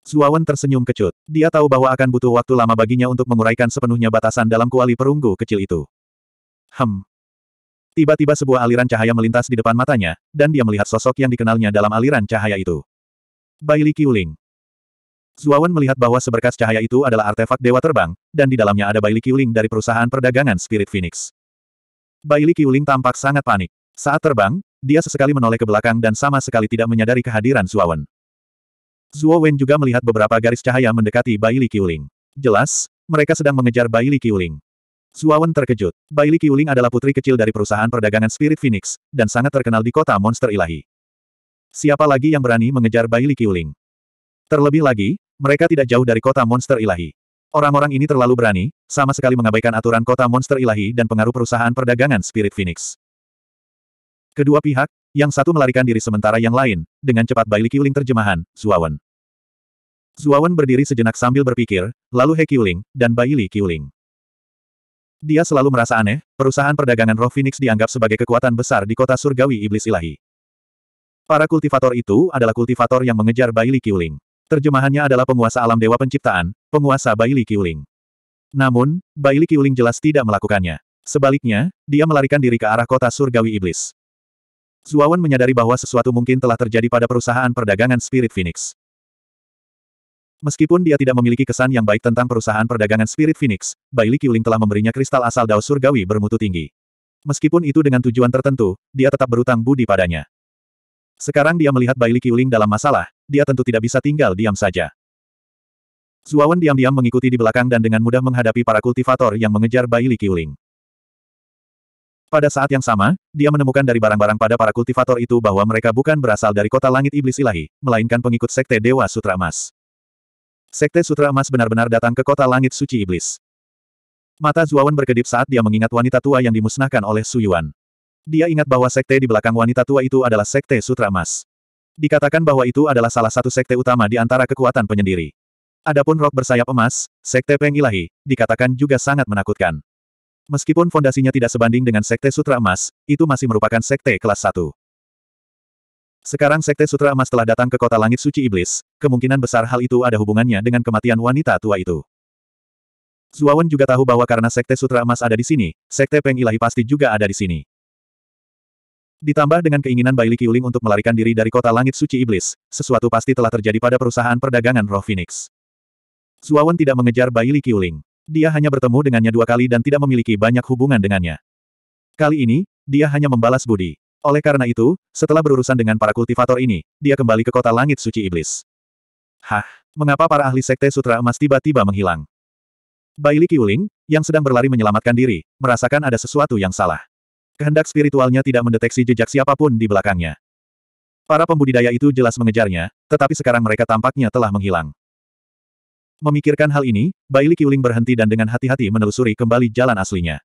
Zuawan tersenyum kecut. Dia tahu bahwa akan butuh waktu lama baginya untuk menguraikan sepenuhnya batasan dalam kuali perunggu kecil itu. Hem. Tiba-tiba sebuah aliran cahaya melintas di depan matanya, dan dia melihat sosok yang dikenalnya dalam aliran cahaya itu. Baili Qiuling. Zuawan melihat bahwa seberkas cahaya itu adalah artefak Dewa Terbang, dan di dalamnya ada Baili Qiuling dari perusahaan perdagangan Spirit Phoenix. Baili Qiuling tampak sangat panik. Saat terbang, dia sesekali menoleh ke belakang dan sama sekali tidak menyadari kehadiran Zuawan. Zuo Wen juga melihat beberapa garis cahaya mendekati Bai Li Qiuling. Jelas, mereka sedang mengejar Bai Li Qiuling. Wen terkejut. Bai Li Qiuling adalah putri kecil dari perusahaan perdagangan Spirit Phoenix, dan sangat terkenal di kota monster ilahi. Siapa lagi yang berani mengejar Bai Li Qiuling? Terlebih lagi, mereka tidak jauh dari kota monster ilahi. Orang-orang ini terlalu berani, sama sekali mengabaikan aturan kota monster ilahi dan pengaruh perusahaan perdagangan Spirit Phoenix. Kedua pihak, yang satu melarikan diri sementara yang lain, dengan cepat Bai Liqiuling terjemahan, Zuawan. Zuawan berdiri sejenak sambil berpikir, lalu He Qiuling, dan Bai Li Qiuling. Dia selalu merasa aneh, perusahaan perdagangan roh Phoenix dianggap sebagai kekuatan besar di kota surgawi iblis ilahi. Para kultivator itu adalah kultivator yang mengejar Bai Li Qiuling. Terjemahannya adalah penguasa alam dewa penciptaan, penguasa Bai Li Qiuling. Namun, Bai Li Qiuling jelas tidak melakukannya. Sebaliknya, dia melarikan diri ke arah kota surgawi iblis. Zuawan menyadari bahwa sesuatu mungkin telah terjadi pada perusahaan perdagangan Spirit Phoenix. Meskipun dia tidak memiliki kesan yang baik tentang perusahaan perdagangan Spirit Phoenix, Bailey Qiuling telah memberinya kristal asal Dao Surgawi bermutu tinggi. Meskipun itu dengan tujuan tertentu, dia tetap berutang budi padanya. Sekarang dia melihat Bailey Qiuling dalam masalah, dia tentu tidak bisa tinggal diam saja. Zuawan diam-diam mengikuti di belakang dan dengan mudah menghadapi para kultivator yang mengejar Bailey Qiuling. Pada saat yang sama, dia menemukan dari barang-barang pada para kultivator itu bahwa mereka bukan berasal dari kota langit iblis ilahi, melainkan pengikut sekte Dewa Sutra Emas. Sekte Sutra Emas benar-benar datang ke kota langit suci iblis. Mata Zuawan berkedip saat dia mengingat wanita tua yang dimusnahkan oleh Suyuan. Dia ingat bahwa sekte di belakang wanita tua itu adalah sekte Sutra Emas. Dikatakan bahwa itu adalah salah satu sekte utama di antara kekuatan penyendiri. Adapun rok bersayap emas, sekte Peng Ilahi, dikatakan juga sangat menakutkan. Meskipun fondasinya tidak sebanding dengan Sekte Sutra Emas, itu masih merupakan Sekte kelas 1. Sekarang Sekte Sutra Emas telah datang ke kota langit suci iblis, kemungkinan besar hal itu ada hubungannya dengan kematian wanita tua itu. Zuawan juga tahu bahwa karena Sekte Sutra Emas ada di sini, Sekte Peng Ilahi pasti juga ada di sini. Ditambah dengan keinginan Baili Qiuling untuk melarikan diri dari kota langit suci iblis, sesuatu pasti telah terjadi pada perusahaan perdagangan Roh Phoenix. Zuawan tidak mengejar Baili Qiuling dia hanya bertemu dengannya dua kali dan tidak memiliki banyak hubungan dengannya. Kali ini, dia hanya membalas budi. Oleh karena itu, setelah berurusan dengan para kultivator ini, dia kembali ke kota langit suci iblis. Hah, mengapa para ahli sekte sutra emas tiba-tiba menghilang? Baili Kiuling, yang sedang berlari menyelamatkan diri, merasakan ada sesuatu yang salah. Kehendak spiritualnya tidak mendeteksi jejak siapapun di belakangnya. Para pembudidaya itu jelas mengejarnya, tetapi sekarang mereka tampaknya telah menghilang. Memikirkan hal ini, Baili Qiuling berhenti dan dengan hati-hati menelusuri kembali jalan aslinya.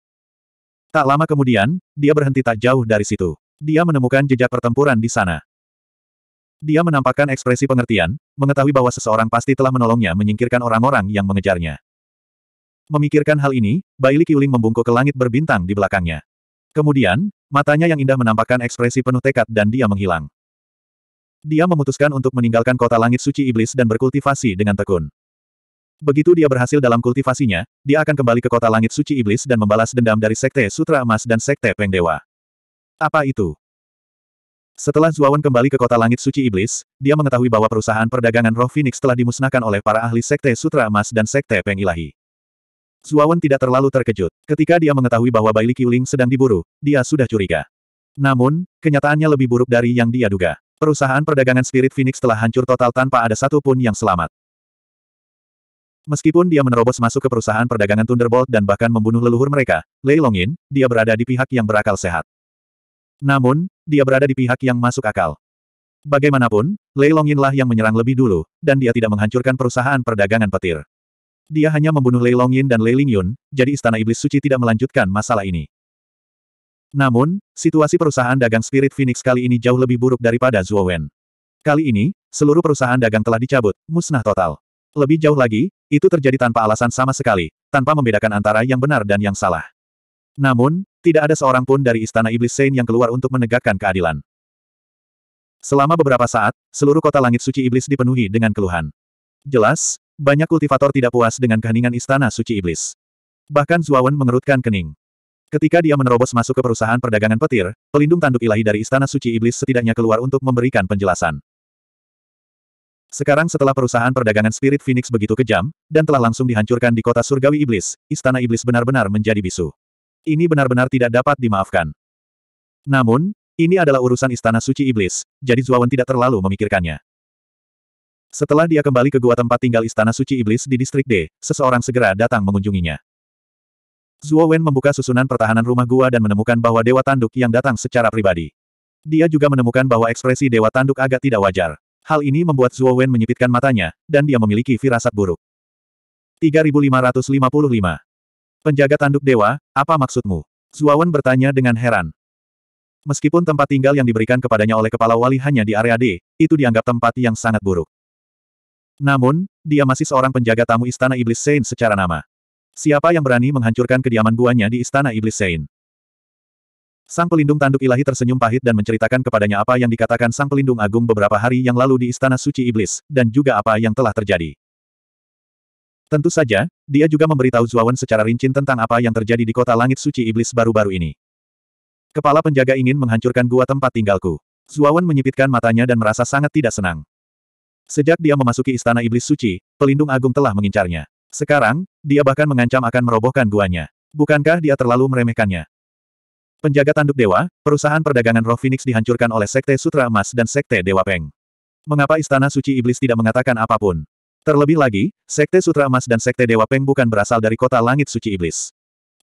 Tak lama kemudian, dia berhenti tak jauh dari situ. Dia menemukan jejak pertempuran di sana. Dia menampakkan ekspresi pengertian, mengetahui bahwa seseorang pasti telah menolongnya menyingkirkan orang-orang yang mengejarnya. Memikirkan hal ini, Baili Qiuling membungkuk ke langit berbintang di belakangnya. Kemudian, matanya yang indah menampakkan ekspresi penuh tekad dan dia menghilang. Dia memutuskan untuk meninggalkan kota langit suci iblis dan berkultivasi dengan tekun. Begitu dia berhasil dalam kultivasinya, dia akan kembali ke kota langit suci iblis dan membalas dendam dari Sekte Sutra Emas dan Sekte Pengdewa. Apa itu? Setelah Zuawan kembali ke kota langit suci iblis, dia mengetahui bahwa perusahaan perdagangan roh Phoenix telah dimusnahkan oleh para ahli Sekte Sutra Emas dan Sekte pengilahi. Zuawan tidak terlalu terkejut. Ketika dia mengetahui bahwa Baili Qiuling sedang diburu, dia sudah curiga. Namun, kenyataannya lebih buruk dari yang dia duga. Perusahaan perdagangan Spirit Phoenix telah hancur total tanpa ada satupun yang selamat. Meskipun dia menerobos masuk ke perusahaan perdagangan Thunderbolt dan bahkan membunuh leluhur mereka, Lei Longin, dia berada di pihak yang berakal sehat. Namun, dia berada di pihak yang masuk akal. Bagaimanapun, Lei Longin lah yang menyerang lebih dulu, dan dia tidak menghancurkan perusahaan perdagangan petir. Dia hanya membunuh Lei Longin dan Lei Lingyun, jadi Istana Iblis Suci tidak melanjutkan masalah ini. Namun, situasi perusahaan dagang Spirit Phoenix kali ini jauh lebih buruk daripada Zhuo Wen. Kali ini, seluruh perusahaan dagang telah dicabut, musnah total. Lebih jauh lagi, itu terjadi tanpa alasan sama sekali, tanpa membedakan antara yang benar dan yang salah. Namun, tidak ada seorang pun dari Istana Iblis Sein yang keluar untuk menegakkan keadilan. Selama beberapa saat, seluruh kota langit suci Iblis dipenuhi dengan keluhan. Jelas, banyak kultivator tidak puas dengan keheningan Istana Suci Iblis. Bahkan Zuawan mengerutkan kening. Ketika dia menerobos masuk ke perusahaan perdagangan petir, pelindung tanduk ilahi dari Istana Suci Iblis setidaknya keluar untuk memberikan penjelasan. Sekarang setelah perusahaan perdagangan spirit Phoenix begitu kejam, dan telah langsung dihancurkan di kota surgawi iblis, istana iblis benar-benar menjadi bisu. Ini benar-benar tidak dapat dimaafkan. Namun, ini adalah urusan istana suci iblis, jadi Zuawan tidak terlalu memikirkannya. Setelah dia kembali ke gua tempat tinggal istana suci iblis di distrik D, seseorang segera datang mengunjunginya. Zuo Wen membuka susunan pertahanan rumah gua dan menemukan bahwa Dewa Tanduk yang datang secara pribadi. Dia juga menemukan bahwa ekspresi Dewa Tanduk agak tidak wajar. Hal ini membuat Zuo Wen menyipitkan matanya, dan dia memiliki firasat buruk. 3555. Penjaga tanduk dewa, apa maksudmu? Zuo Wen bertanya dengan heran. Meskipun tempat tinggal yang diberikan kepadanya oleh kepala wali hanya di area D, itu dianggap tempat yang sangat buruk. Namun, dia masih seorang penjaga tamu Istana Iblis Sein secara nama. Siapa yang berani menghancurkan kediaman buahnya di Istana Iblis Sein? Sang pelindung tanduk ilahi tersenyum pahit dan menceritakan kepadanya apa yang dikatakan sang pelindung agung beberapa hari yang lalu di Istana Suci Iblis, dan juga apa yang telah terjadi. Tentu saja, dia juga memberitahu Zuawan secara rinci tentang apa yang terjadi di kota langit suci Iblis baru-baru ini. Kepala penjaga ingin menghancurkan gua tempat tinggalku. Zuawan menyipitkan matanya dan merasa sangat tidak senang. Sejak dia memasuki Istana Iblis Suci, pelindung agung telah mengincarnya. Sekarang, dia bahkan mengancam akan merobohkan guanya. Bukankah dia terlalu meremehkannya? Penjaga Tanduk Dewa, perusahaan perdagangan roh Phoenix dihancurkan oleh Sekte Sutra Emas dan Sekte Dewa Peng. Mengapa Istana Suci Iblis tidak mengatakan apapun? Terlebih lagi, Sekte Sutra Emas dan Sekte Dewa Peng bukan berasal dari kota langit suci Iblis.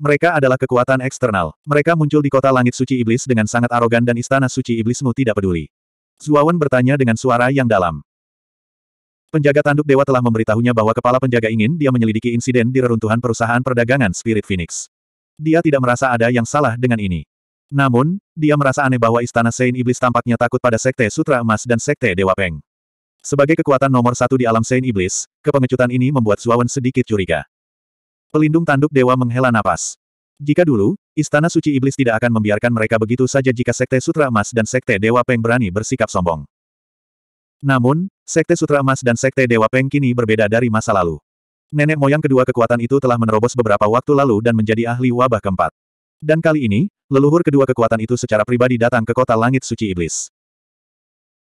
Mereka adalah kekuatan eksternal. Mereka muncul di kota langit suci Iblis dengan sangat arogan dan Istana Suci Iblismu tidak peduli. Zuawan bertanya dengan suara yang dalam. Penjaga Tanduk Dewa telah memberitahunya bahwa kepala penjaga ingin dia menyelidiki insiden di reruntuhan perusahaan perdagangan Spirit Phoenix. Dia tidak merasa ada yang salah dengan ini. Namun, dia merasa aneh bahwa istana Sein Iblis tampaknya takut pada Sekte Sutra Emas dan Sekte Dewa Peng. Sebagai kekuatan nomor satu di alam Sein Iblis, kepengecutan ini membuat Zuawan sedikit curiga. Pelindung tanduk dewa menghela napas. Jika dulu, Istana Suci Iblis tidak akan membiarkan mereka begitu saja jika Sekte Sutra Emas dan Sekte Dewa Peng berani bersikap sombong. Namun, Sekte Sutra Emas dan Sekte Dewa Peng kini berbeda dari masa lalu. Nenek moyang kedua kekuatan itu telah menerobos beberapa waktu lalu dan menjadi ahli wabah keempat. Dan kali ini, leluhur kedua kekuatan itu secara pribadi datang ke kota langit suci iblis.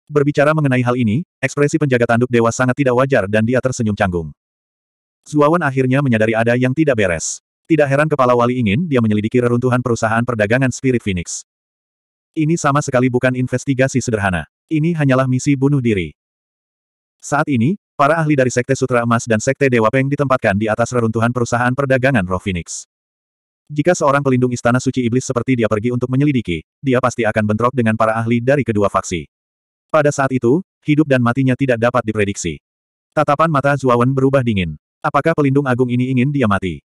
Berbicara mengenai hal ini, ekspresi penjaga tanduk dewa sangat tidak wajar dan dia tersenyum canggung. Zuawan akhirnya menyadari ada yang tidak beres. Tidak heran kepala wali ingin dia menyelidiki reruntuhan perusahaan perdagangan Spirit Phoenix. Ini sama sekali bukan investigasi sederhana. Ini hanyalah misi bunuh diri. Saat ini, Para ahli dari Sekte Sutra Emas dan Sekte Dewa Peng ditempatkan di atas reruntuhan perusahaan perdagangan Roh Phoenix. Jika seorang pelindung istana suci iblis seperti dia pergi untuk menyelidiki, dia pasti akan bentrok dengan para ahli dari kedua faksi. Pada saat itu, hidup dan matinya tidak dapat diprediksi. Tatapan mata Zuawan berubah dingin. Apakah pelindung agung ini ingin dia mati?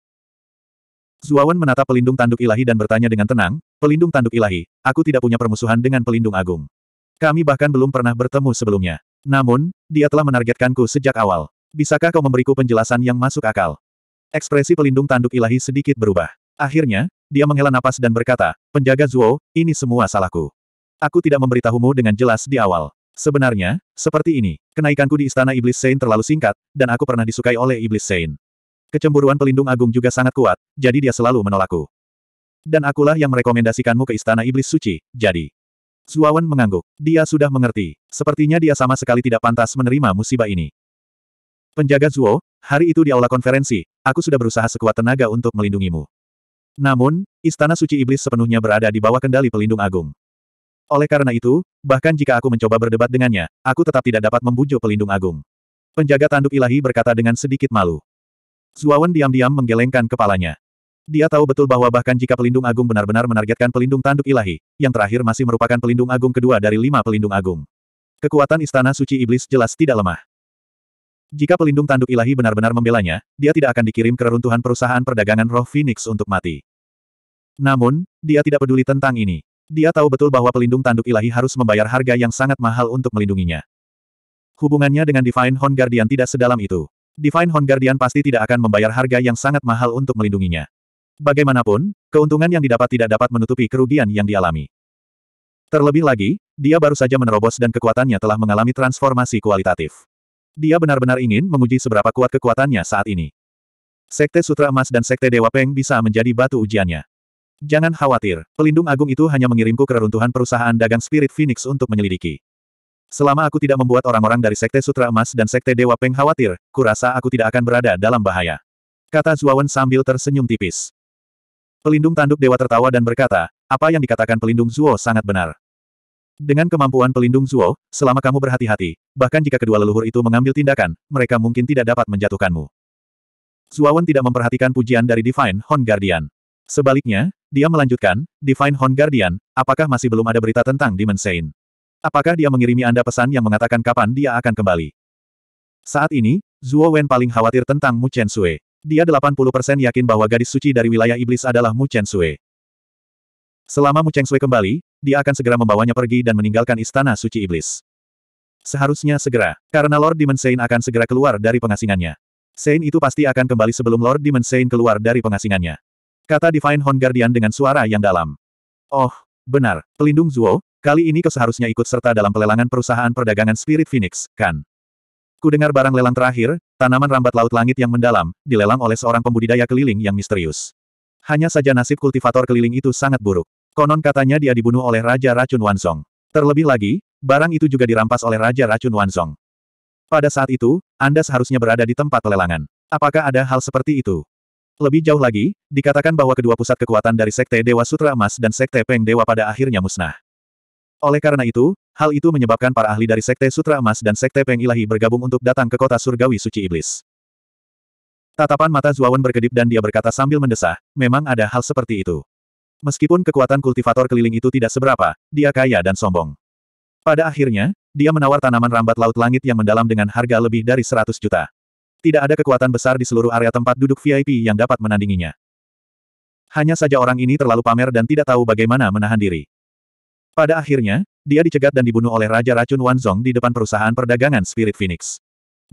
Zuawan menatap pelindung tanduk ilahi dan bertanya dengan tenang, Pelindung tanduk ilahi, aku tidak punya permusuhan dengan pelindung agung. Kami bahkan belum pernah bertemu sebelumnya. Namun, dia telah menargetkanku sejak awal. Bisakah kau memberiku penjelasan yang masuk akal? Ekspresi pelindung tanduk ilahi sedikit berubah. Akhirnya, dia menghela napas dan berkata, Penjaga Zuo, ini semua salahku. Aku tidak memberitahumu dengan jelas di awal. Sebenarnya, seperti ini, kenaikanku di Istana Iblis Sein terlalu singkat, dan aku pernah disukai oleh Iblis Sein. Kecemburuan pelindung agung juga sangat kuat, jadi dia selalu menolakku. Dan akulah yang merekomendasikanmu ke Istana Iblis Suci, jadi. Zuawan mengangguk. Dia sudah mengerti. Sepertinya dia sama sekali tidak pantas menerima musibah ini. Penjaga Zuo, hari itu di aula konferensi, aku sudah berusaha sekuat tenaga untuk melindungimu. Namun, Istana Suci Iblis sepenuhnya berada di bawah kendali pelindung agung. Oleh karena itu, bahkan jika aku mencoba berdebat dengannya, aku tetap tidak dapat membujuk pelindung agung. Penjaga tanduk ilahi berkata dengan sedikit malu. Zuawan diam-diam menggelengkan kepalanya. Dia tahu betul bahwa bahkan jika pelindung agung benar-benar menargetkan pelindung tanduk ilahi, yang terakhir masih merupakan pelindung agung kedua dari lima pelindung agung. Kekuatan istana suci iblis jelas tidak lemah. Jika pelindung tanduk ilahi benar-benar membelanya, dia tidak akan dikirim ke reruntuhan perusahaan perdagangan roh Phoenix untuk mati. Namun, dia tidak peduli tentang ini. Dia tahu betul bahwa pelindung tanduk ilahi harus membayar harga yang sangat mahal untuk melindunginya. Hubungannya dengan Divine Horn Guardian tidak sedalam itu. Divine Horn Guardian pasti tidak akan membayar harga yang sangat mahal untuk melindunginya. Bagaimanapun, keuntungan yang didapat tidak dapat menutupi kerugian yang dialami. Terlebih lagi, dia baru saja menerobos dan kekuatannya telah mengalami transformasi kualitatif. Dia benar-benar ingin menguji seberapa kuat kekuatannya saat ini. Sekte Sutra Emas dan Sekte Dewa Peng bisa menjadi batu ujiannya. Jangan khawatir, pelindung agung itu hanya mengirimku ke reruntuhan perusahaan dagang Spirit Phoenix untuk menyelidiki. Selama aku tidak membuat orang-orang dari Sekte Sutra Emas dan Sekte Dewa Peng khawatir, kurasa aku tidak akan berada dalam bahaya. Kata Zuawan sambil tersenyum tipis. Pelindung tanduk dewa tertawa dan berkata, apa yang dikatakan pelindung Zuo sangat benar. Dengan kemampuan pelindung Zuo, selama kamu berhati-hati, bahkan jika kedua leluhur itu mengambil tindakan, mereka mungkin tidak dapat menjatuhkanmu. Zuawan tidak memperhatikan pujian dari Divine Horn Guardian. Sebaliknya, dia melanjutkan, Divine Horn Guardian, apakah masih belum ada berita tentang Demon Sein? Apakah dia mengirimi Anda pesan yang mengatakan kapan dia akan kembali? Saat ini, Zuo Wen paling khawatir tentang Mu Chen Sui. Dia 80% yakin bahwa gadis suci dari wilayah iblis adalah Mu Chen Sui. Selama Mu Cheng Sui kembali, dia akan segera membawanya pergi dan meninggalkan istana suci iblis. Seharusnya segera, karena Lord Dimensein akan segera keluar dari pengasingannya. Sein itu pasti akan kembali sebelum Lord Dimensein keluar dari pengasingannya. Kata Divine Horn Guardian dengan suara yang dalam. Oh, benar, pelindung Zuo, kali ini kau seharusnya ikut serta dalam pelelangan perusahaan perdagangan Spirit Phoenix, kan? Ku dengar barang lelang terakhir, Tanaman rambat laut langit yang mendalam, dilelang oleh seorang pembudidaya keliling yang misterius. Hanya saja nasib kultivator keliling itu sangat buruk. Konon katanya dia dibunuh oleh Raja Racun Wanzong. Terlebih lagi, barang itu juga dirampas oleh Raja Racun Wanzong. Pada saat itu, Anda seharusnya berada di tempat pelelangan. Apakah ada hal seperti itu? Lebih jauh lagi, dikatakan bahwa kedua pusat kekuatan dari Sekte Dewa Sutra Emas dan Sekte Peng Dewa pada akhirnya musnah. Oleh karena itu, hal itu menyebabkan para ahli dari Sekte Sutra Emas dan Sekte Peng Ilahi bergabung untuk datang ke kota surgawi suci iblis. Tatapan mata Zuawan berkedip dan dia berkata sambil mendesah, memang ada hal seperti itu. Meskipun kekuatan kultivator keliling itu tidak seberapa, dia kaya dan sombong. Pada akhirnya, dia menawar tanaman rambat laut langit yang mendalam dengan harga lebih dari 100 juta. Tidak ada kekuatan besar di seluruh area tempat duduk VIP yang dapat menandinginya. Hanya saja orang ini terlalu pamer dan tidak tahu bagaimana menahan diri. Pada akhirnya, dia dicegat dan dibunuh oleh Raja Racun Wanzong di depan perusahaan perdagangan Spirit Phoenix.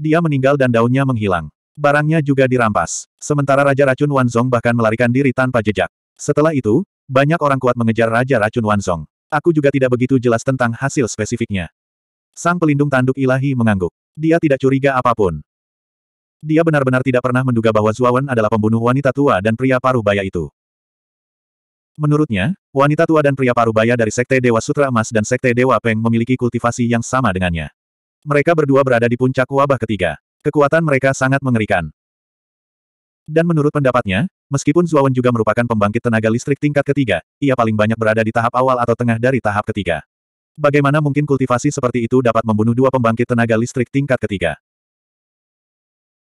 Dia meninggal dan daunnya menghilang. Barangnya juga dirampas. Sementara Raja Racun Wanzong bahkan melarikan diri tanpa jejak. Setelah itu, banyak orang kuat mengejar Raja Racun Wanzong. Aku juga tidak begitu jelas tentang hasil spesifiknya. Sang pelindung tanduk ilahi mengangguk. Dia tidak curiga apapun. Dia benar-benar tidak pernah menduga bahwa Zuawan adalah pembunuh wanita tua dan pria paruh baya itu. Menurutnya, wanita tua dan pria parubaya dari Sekte Dewa Sutra Emas dan Sekte Dewa Peng memiliki kultivasi yang sama dengannya. Mereka berdua berada di puncak wabah ketiga. Kekuatan mereka sangat mengerikan. Dan menurut pendapatnya, meskipun Zuawan juga merupakan pembangkit tenaga listrik tingkat ketiga, ia paling banyak berada di tahap awal atau tengah dari tahap ketiga. Bagaimana mungkin kultivasi seperti itu dapat membunuh dua pembangkit tenaga listrik tingkat ketiga?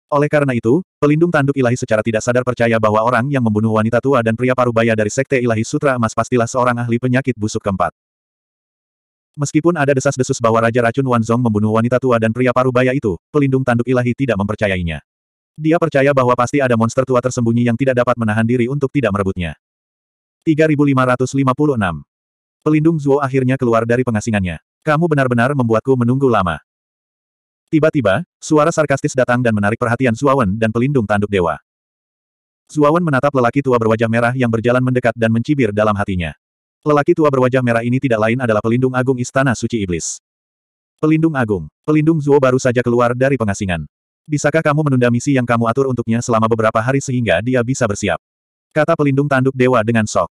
Oleh karena itu, pelindung tanduk ilahi secara tidak sadar percaya bahwa orang yang membunuh wanita tua dan pria parubaya dari Sekte Ilahi Sutra Emas pastilah seorang ahli penyakit busuk keempat. Meskipun ada desas-desus bahwa Raja Racun Wanzong membunuh wanita tua dan pria parubaya itu, pelindung tanduk ilahi tidak mempercayainya. Dia percaya bahwa pasti ada monster tua tersembunyi yang tidak dapat menahan diri untuk tidak merebutnya. 3556 Pelindung Zuo akhirnya keluar dari pengasingannya. Kamu benar-benar membuatku menunggu lama. Tiba-tiba, suara sarkastis datang dan menarik perhatian Zuawan dan pelindung tanduk dewa. Zuawan menatap lelaki tua berwajah merah yang berjalan mendekat dan mencibir dalam hatinya. Lelaki tua berwajah merah ini tidak lain adalah pelindung agung Istana Suci Iblis. Pelindung agung, pelindung Zuo baru saja keluar dari pengasingan. Bisakah kamu menunda misi yang kamu atur untuknya selama beberapa hari sehingga dia bisa bersiap? Kata pelindung tanduk dewa dengan sok.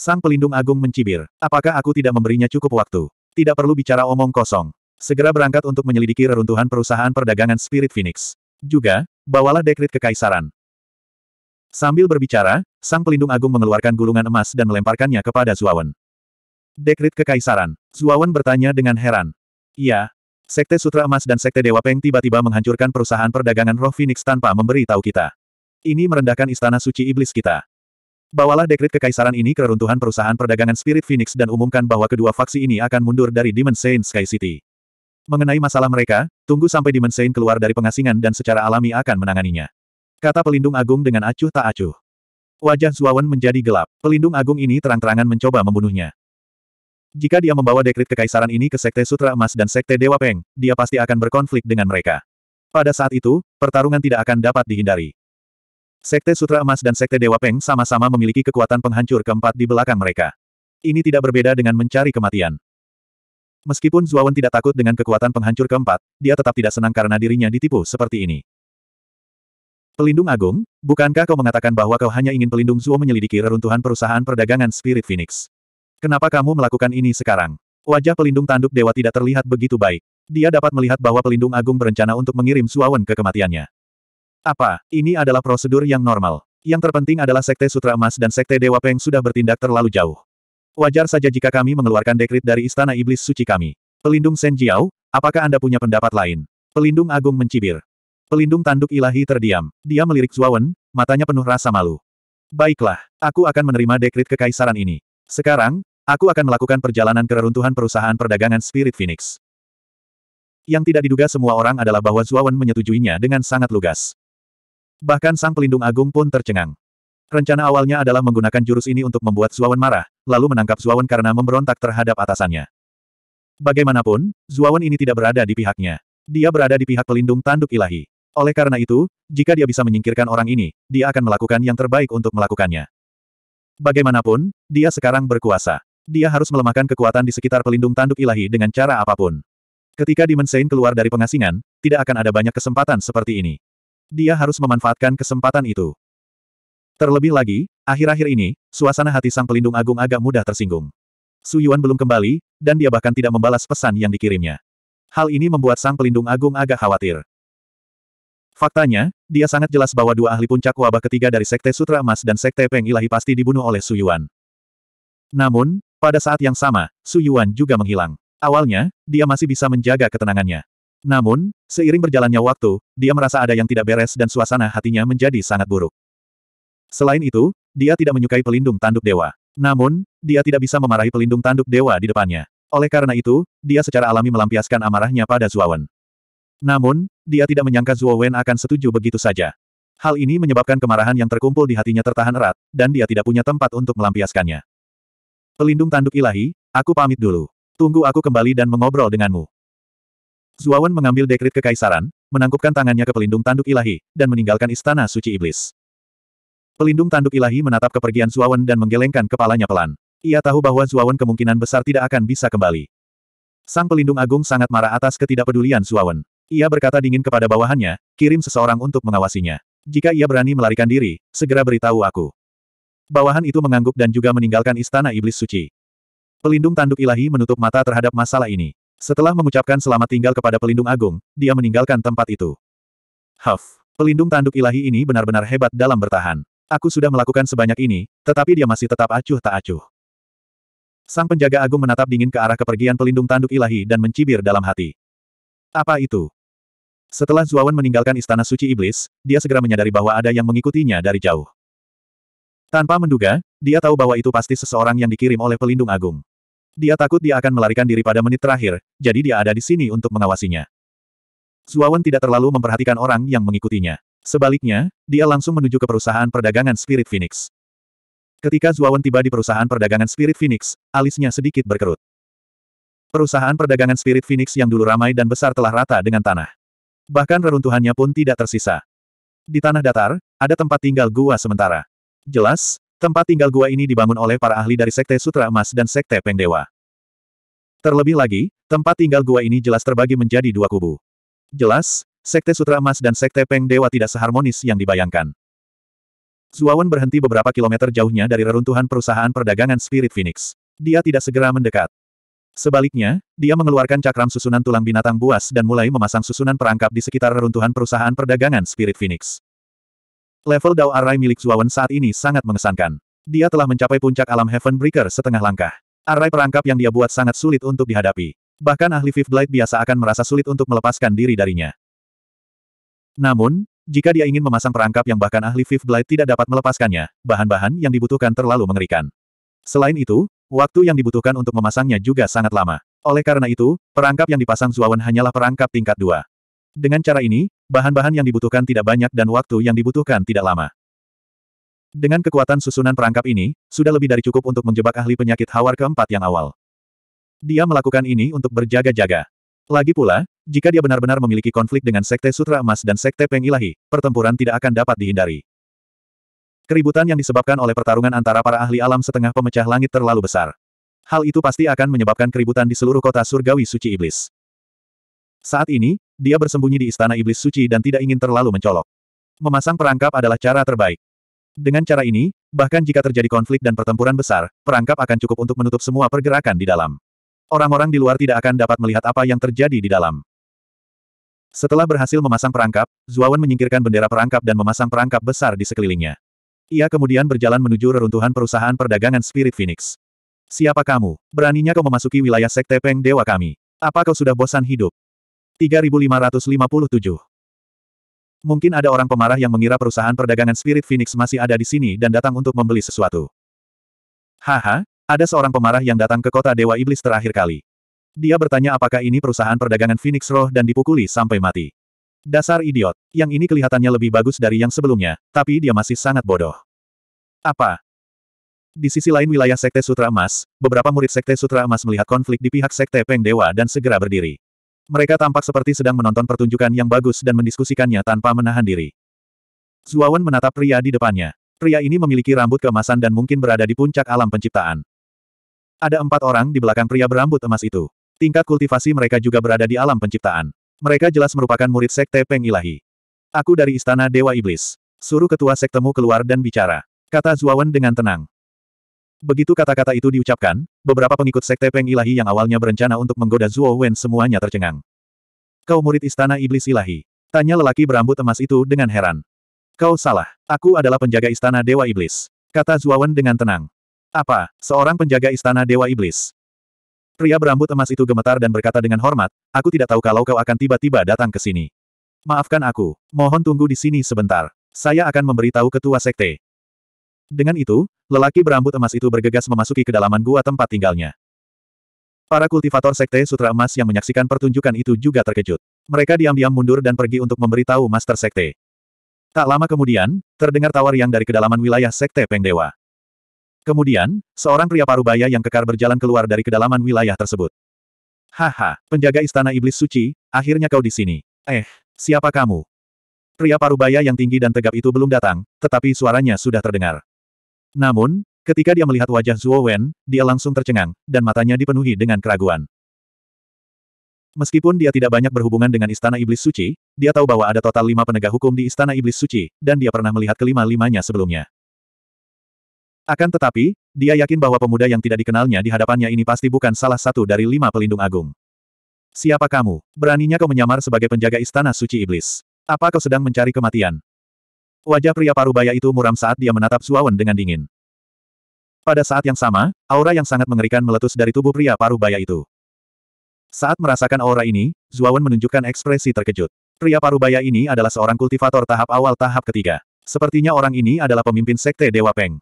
Sang pelindung agung mencibir, apakah aku tidak memberinya cukup waktu? Tidak perlu bicara omong kosong. Segera berangkat untuk menyelidiki reruntuhan perusahaan perdagangan Spirit Phoenix. Juga, bawalah dekrit kekaisaran. Sambil berbicara, Sang Pelindung Agung mengeluarkan gulungan emas dan melemparkannya kepada Zuawan. Dekrit Kekaisaran. Zuawan bertanya dengan heran. Iya. Sekte Sutra Emas dan Sekte Dewa Peng tiba-tiba menghancurkan perusahaan perdagangan roh Phoenix tanpa memberi tahu kita. Ini merendahkan istana suci iblis kita. Bawalah dekrit kekaisaran ini ke reruntuhan perusahaan perdagangan Spirit Phoenix dan umumkan bahwa kedua faksi ini akan mundur dari Demon Saint Sky City. Mengenai masalah mereka, tunggu sampai dimensain keluar dari pengasingan dan secara alami akan menanganinya. Kata pelindung agung dengan acuh tak acuh. Wajah Zuawan menjadi gelap. Pelindung agung ini terang-terangan mencoba membunuhnya. Jika dia membawa dekrit kekaisaran ini ke Sekte Sutra Emas dan Sekte Dewa Peng, dia pasti akan berkonflik dengan mereka. Pada saat itu, pertarungan tidak akan dapat dihindari. Sekte Sutra Emas dan Sekte Dewa Peng sama-sama memiliki kekuatan penghancur keempat di belakang mereka. Ini tidak berbeda dengan mencari kematian. Meskipun Zuawan tidak takut dengan kekuatan penghancur keempat, dia tetap tidak senang karena dirinya ditipu seperti ini. Pelindung Agung, bukankah kau mengatakan bahwa kau hanya ingin pelindung Zuo menyelidiki reruntuhan perusahaan perdagangan Spirit Phoenix? Kenapa kamu melakukan ini sekarang? Wajah pelindung tanduk dewa tidak terlihat begitu baik. Dia dapat melihat bahwa pelindung Agung berencana untuk mengirim Zuawan ke kematiannya. Apa, ini adalah prosedur yang normal. Yang terpenting adalah Sekte Sutra Emas dan Sekte Dewa Peng sudah bertindak terlalu jauh. Wajar saja jika kami mengeluarkan dekrit dari istana iblis suci kami. Pelindung Shen Jiao, apakah Anda punya pendapat lain? Pelindung Agung mencibir. Pelindung tanduk ilahi terdiam. Dia melirik Zuawan, matanya penuh rasa malu. Baiklah, aku akan menerima dekrit kekaisaran ini. Sekarang, aku akan melakukan perjalanan ke reruntuhan perusahaan perdagangan Spirit Phoenix. Yang tidak diduga semua orang adalah bahwa Zuawan menyetujuinya dengan sangat lugas. Bahkan sang pelindung agung pun tercengang. Rencana awalnya adalah menggunakan jurus ini untuk membuat Zuawan marah, lalu menangkap Zuawan karena memberontak terhadap atasannya. Bagaimanapun, Zuawan ini tidak berada di pihaknya. Dia berada di pihak pelindung tanduk ilahi. Oleh karena itu, jika dia bisa menyingkirkan orang ini, dia akan melakukan yang terbaik untuk melakukannya. Bagaimanapun, dia sekarang berkuasa. Dia harus melemahkan kekuatan di sekitar pelindung tanduk ilahi dengan cara apapun. Ketika Demon keluar dari pengasingan, tidak akan ada banyak kesempatan seperti ini. Dia harus memanfaatkan kesempatan itu. Terlebih lagi, akhir-akhir ini, suasana hati sang pelindung agung agak mudah tersinggung. Su Yuan belum kembali, dan dia bahkan tidak membalas pesan yang dikirimnya. Hal ini membuat sang pelindung agung agak khawatir. Faktanya, dia sangat jelas bahwa dua ahli puncak wabah ketiga dari Sekte Sutra Emas dan Sekte Peng Ilahi pasti dibunuh oleh Su Yuan. Namun, pada saat yang sama, Su Yuan juga menghilang. Awalnya, dia masih bisa menjaga ketenangannya. Namun, seiring berjalannya waktu, dia merasa ada yang tidak beres dan suasana hatinya menjadi sangat buruk. Selain itu, dia tidak menyukai pelindung tanduk dewa. Namun, dia tidak bisa memarahi pelindung tanduk dewa di depannya. Oleh karena itu, dia secara alami melampiaskan amarahnya pada Zuowen. Namun, dia tidak menyangka Zuowen akan setuju begitu saja. Hal ini menyebabkan kemarahan yang terkumpul di hatinya tertahan erat, dan dia tidak punya tempat untuk melampiaskannya. Pelindung tanduk ilahi, aku pamit dulu. Tunggu aku kembali dan mengobrol denganmu. Zuawan mengambil dekrit kekaisaran, menangkupkan tangannya ke pelindung tanduk ilahi, dan meninggalkan istana suci iblis. Pelindung tanduk ilahi menatap kepergian Zuawan dan menggelengkan kepalanya pelan. Ia tahu bahwa Zuawan kemungkinan besar tidak akan bisa kembali. Sang pelindung agung sangat marah atas ketidakpedulian Zuawan. Ia berkata dingin kepada bawahannya, kirim seseorang untuk mengawasinya. Jika ia berani melarikan diri, segera beritahu aku. Bawahan itu mengangguk dan juga meninggalkan istana iblis suci. Pelindung tanduk ilahi menutup mata terhadap masalah ini. Setelah mengucapkan selamat tinggal kepada pelindung agung, dia meninggalkan tempat itu. Huff, pelindung tanduk ilahi ini benar-benar hebat dalam bertahan. Aku sudah melakukan sebanyak ini, tetapi dia masih tetap acuh tak acuh. Sang penjaga agung menatap dingin ke arah kepergian pelindung tanduk ilahi dan mencibir dalam hati. Apa itu? Setelah Zuawan meninggalkan istana suci iblis, dia segera menyadari bahwa ada yang mengikutinya dari jauh. Tanpa menduga, dia tahu bahwa itu pasti seseorang yang dikirim oleh pelindung agung. Dia takut dia akan melarikan diri pada menit terakhir, jadi dia ada di sini untuk mengawasinya. Zuawan tidak terlalu memperhatikan orang yang mengikutinya. Sebaliknya, dia langsung menuju ke perusahaan perdagangan Spirit Phoenix. Ketika Zuawan tiba di perusahaan perdagangan Spirit Phoenix, alisnya sedikit berkerut. Perusahaan perdagangan Spirit Phoenix yang dulu ramai dan besar telah rata dengan tanah. Bahkan reruntuhannya pun tidak tersisa. Di tanah datar, ada tempat tinggal gua sementara. Jelas, tempat tinggal gua ini dibangun oleh para ahli dari Sekte Sutra Emas dan Sekte Pengdewa. Terlebih lagi, tempat tinggal gua ini jelas terbagi menjadi dua kubu. Jelas, Sekte Sutra Emas dan Sekte Peng Dewa tidak seharmonis yang dibayangkan. Zuawan berhenti beberapa kilometer jauhnya dari reruntuhan perusahaan perdagangan Spirit Phoenix. Dia tidak segera mendekat. Sebaliknya, dia mengeluarkan cakram susunan tulang binatang buas dan mulai memasang susunan perangkap di sekitar reruntuhan perusahaan perdagangan Spirit Phoenix. Level Dao Arai milik Zuawan saat ini sangat mengesankan. Dia telah mencapai puncak alam Heaven Breaker setengah langkah. Arai perangkap yang dia buat sangat sulit untuk dihadapi. Bahkan ahli Fifth Blade biasa akan merasa sulit untuk melepaskan diri darinya. Namun, jika dia ingin memasang perangkap yang bahkan ahli Fifth Blade tidak dapat melepaskannya, bahan-bahan yang dibutuhkan terlalu mengerikan. Selain itu, waktu yang dibutuhkan untuk memasangnya juga sangat lama. Oleh karena itu, perangkap yang dipasang Zuawan hanyalah perangkap tingkat dua. Dengan cara ini, bahan-bahan yang dibutuhkan tidak banyak dan waktu yang dibutuhkan tidak lama. Dengan kekuatan susunan perangkap ini, sudah lebih dari cukup untuk menjebak ahli penyakit hawar keempat yang awal. Dia melakukan ini untuk berjaga-jaga. Lagi pula, jika dia benar-benar memiliki konflik dengan Sekte Sutra Emas dan Sekte Peng Ilahi, pertempuran tidak akan dapat dihindari. Keributan yang disebabkan oleh pertarungan antara para ahli alam setengah pemecah langit terlalu besar. Hal itu pasti akan menyebabkan keributan di seluruh kota surgawi suci iblis. Saat ini, dia bersembunyi di istana iblis suci dan tidak ingin terlalu mencolok. Memasang perangkap adalah cara terbaik. Dengan cara ini, bahkan jika terjadi konflik dan pertempuran besar, perangkap akan cukup untuk menutup semua pergerakan di dalam. Orang-orang di luar tidak akan dapat melihat apa yang terjadi di dalam. Setelah berhasil memasang perangkap, Zuawan menyingkirkan bendera perangkap dan memasang perangkap besar di sekelilingnya. Ia kemudian berjalan menuju reruntuhan perusahaan perdagangan Spirit Phoenix. Siapa kamu? Beraninya kau memasuki wilayah Sekte Peng Dewa kami. Apa kau sudah bosan hidup? 3557 Mungkin ada orang pemarah yang mengira perusahaan perdagangan Spirit Phoenix masih ada di sini dan datang untuk membeli sesuatu. Haha, ada seorang pemarah yang datang ke kota Dewa Iblis terakhir kali. Dia bertanya apakah ini perusahaan perdagangan Phoenix Roh dan dipukuli sampai mati. Dasar idiot, yang ini kelihatannya lebih bagus dari yang sebelumnya, tapi dia masih sangat bodoh. Apa? Di sisi lain wilayah Sekte Sutra Emas, beberapa murid Sekte Sutra Emas melihat konflik di pihak Sekte Peng Dewa dan segera berdiri. Mereka tampak seperti sedang menonton pertunjukan yang bagus dan mendiskusikannya tanpa menahan diri. Zuawan menatap pria di depannya. Pria ini memiliki rambut keemasan dan mungkin berada di puncak alam penciptaan. Ada empat orang di belakang pria berambut emas itu. Tingkat kultivasi mereka juga berada di alam penciptaan. Mereka jelas merupakan murid sekte Peng Ilahi. Aku dari Istana Dewa Iblis. Suruh ketua sektemu keluar dan bicara. Kata Zuawan dengan tenang. Begitu kata-kata itu diucapkan, beberapa pengikut sekte Peng Ilahi yang awalnya berencana untuk menggoda Zuo Wen semuanya tercengang. Kau murid Istana Iblis Ilahi. Tanya lelaki berambut emas itu dengan heran. Kau salah. Aku adalah penjaga Istana Dewa Iblis. Kata Zuawan dengan tenang. Apa, seorang penjaga istana Dewa Iblis? Pria berambut emas itu gemetar dan berkata dengan hormat, aku tidak tahu kalau kau akan tiba-tiba datang ke sini. Maafkan aku, mohon tunggu di sini sebentar. Saya akan memberitahu ketua sekte. Dengan itu, lelaki berambut emas itu bergegas memasuki kedalaman gua tempat tinggalnya. Para kultivator Sekte Sutra Emas yang menyaksikan pertunjukan itu juga terkejut. Mereka diam-diam mundur dan pergi untuk memberitahu Master Sekte. Tak lama kemudian, terdengar tawar yang dari kedalaman wilayah Sekte Pengdewa. Kemudian, seorang pria parubaya yang kekar berjalan keluar dari kedalaman wilayah tersebut. Haha, penjaga istana iblis suci, akhirnya kau di sini. Eh, siapa kamu? Pria parubaya yang tinggi dan tegap itu belum datang, tetapi suaranya sudah terdengar. Namun, ketika dia melihat wajah Zhuo Wen, dia langsung tercengang, dan matanya dipenuhi dengan keraguan. Meskipun dia tidak banyak berhubungan dengan Istana Iblis Suci, dia tahu bahwa ada total lima penegak hukum di Istana Iblis Suci, dan dia pernah melihat kelima-limanya sebelumnya. Akan tetapi, dia yakin bahwa pemuda yang tidak dikenalnya di hadapannya ini pasti bukan salah satu dari lima pelindung agung. Siapa kamu? Beraninya kau menyamar sebagai penjaga istana suci iblis. Apa kau sedang mencari kematian? Wajah pria parubaya itu muram saat dia menatap Suawan dengan dingin. Pada saat yang sama, aura yang sangat mengerikan meletus dari tubuh pria parubaya itu. Saat merasakan aura ini, Zuawan menunjukkan ekspresi terkejut. Pria parubaya ini adalah seorang kultivator tahap awal tahap ketiga. Sepertinya orang ini adalah pemimpin sekte Dewa Peng.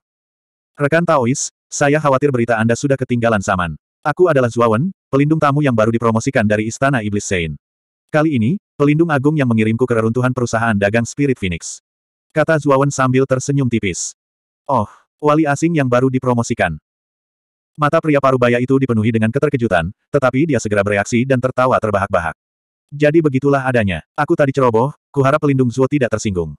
Rekan Taois, saya khawatir berita Anda sudah ketinggalan zaman. Aku adalah Zuawan, pelindung tamu yang baru dipromosikan dari Istana Iblis Sein. Kali ini, pelindung agung yang mengirimku ke reruntuhan perusahaan dagang Spirit Phoenix. Kata Zuawan sambil tersenyum tipis. Oh, wali asing yang baru dipromosikan. Mata pria parubaya itu dipenuhi dengan keterkejutan, tetapi dia segera bereaksi dan tertawa terbahak-bahak. Jadi begitulah adanya. Aku tadi ceroboh, kuharap pelindung Zuo tidak tersinggung.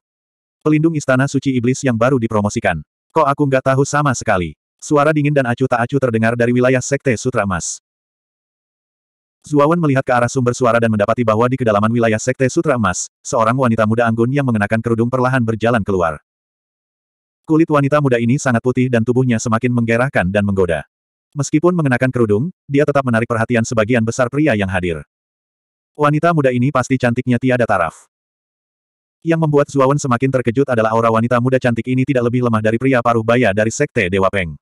Pelindung Istana Suci Iblis yang baru dipromosikan. Kok aku nggak tahu sama sekali? Suara dingin dan acuh tak acuh terdengar dari wilayah Sekte Sutra Emas. Zuawan melihat ke arah sumber suara dan mendapati bahwa di kedalaman wilayah Sekte Sutra Emas, seorang wanita muda anggun yang mengenakan kerudung perlahan berjalan keluar. Kulit wanita muda ini sangat putih dan tubuhnya semakin menggerahkan dan menggoda. Meskipun mengenakan kerudung, dia tetap menarik perhatian sebagian besar pria yang hadir. Wanita muda ini pasti cantiknya tiada taraf. Yang membuat Zuawan semakin terkejut adalah aura wanita muda cantik ini tidak lebih lemah dari pria paruh baya dari Sekte Dewa Peng.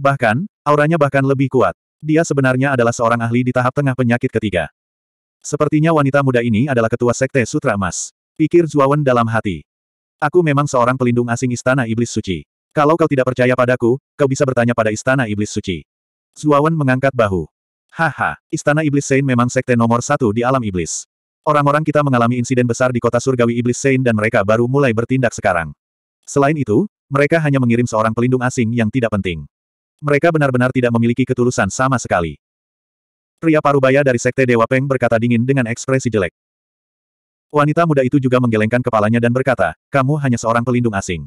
Bahkan, auranya bahkan lebih kuat. Dia sebenarnya adalah seorang ahli di tahap tengah penyakit ketiga. Sepertinya wanita muda ini adalah ketua Sekte Sutra Emas. Pikir Zuawan dalam hati. Aku memang seorang pelindung asing Istana Iblis Suci. Kalau kau tidak percaya padaku, kau bisa bertanya pada Istana Iblis Suci. Zuawan mengangkat bahu. Haha, Istana Iblis Sein memang sekte nomor satu di alam iblis. Orang-orang kita mengalami insiden besar di kota surgawi iblis Sein dan mereka baru mulai bertindak sekarang. Selain itu, mereka hanya mengirim seorang pelindung asing yang tidak penting. Mereka benar-benar tidak memiliki ketulusan sama sekali. Pria parubaya dari Sekte Dewa Peng berkata dingin dengan ekspresi jelek. Wanita muda itu juga menggelengkan kepalanya dan berkata, kamu hanya seorang pelindung asing.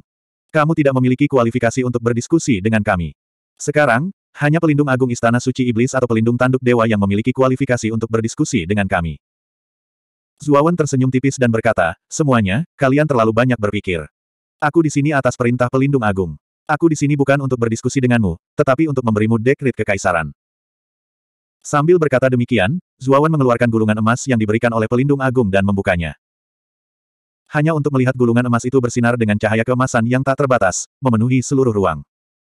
Kamu tidak memiliki kualifikasi untuk berdiskusi dengan kami. Sekarang, hanya pelindung agung Istana Suci Iblis atau pelindung tanduk dewa yang memiliki kualifikasi untuk berdiskusi dengan kami. Zuawan tersenyum tipis dan berkata, semuanya, kalian terlalu banyak berpikir. Aku di sini atas perintah pelindung agung. Aku di sini bukan untuk berdiskusi denganmu, tetapi untuk memberimu dekrit kekaisaran. Sambil berkata demikian, Zuawan mengeluarkan gulungan emas yang diberikan oleh pelindung agung dan membukanya. Hanya untuk melihat gulungan emas itu bersinar dengan cahaya keemasan yang tak terbatas, memenuhi seluruh ruang.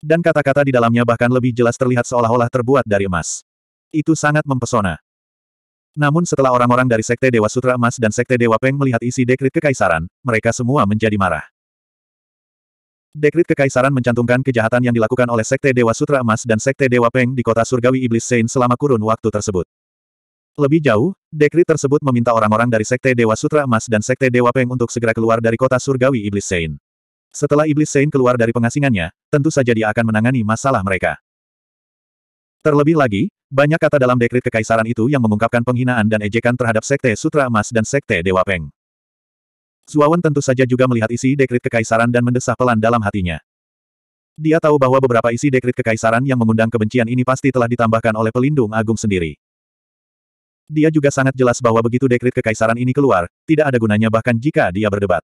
Dan kata-kata di dalamnya bahkan lebih jelas terlihat seolah-olah terbuat dari emas. Itu sangat mempesona. Namun setelah orang-orang dari Sekte Dewa Sutra Emas dan Sekte Dewa Peng melihat isi dekrit kekaisaran, mereka semua menjadi marah. Dekrit kekaisaran mencantumkan kejahatan yang dilakukan oleh Sekte Dewa Sutra Emas dan Sekte Dewa Peng di kota surgawi Iblis Sein selama kurun waktu tersebut. Lebih jauh, dekrit tersebut meminta orang-orang dari Sekte Dewa Sutra Emas dan Sekte Dewa Peng untuk segera keluar dari kota surgawi Iblis Sein. Setelah Iblis Sein keluar dari pengasingannya, tentu saja dia akan menangani masalah mereka. Terlebih lagi, banyak kata dalam dekrit kekaisaran itu yang mengungkapkan penghinaan dan ejekan terhadap Sekte Sutra Emas dan Sekte Dewa Peng. Zuawan tentu saja juga melihat isi dekrit kekaisaran dan mendesah pelan dalam hatinya. Dia tahu bahwa beberapa isi dekrit kekaisaran yang mengundang kebencian ini pasti telah ditambahkan oleh pelindung agung sendiri. Dia juga sangat jelas bahwa begitu dekrit kekaisaran ini keluar, tidak ada gunanya bahkan jika dia berdebat.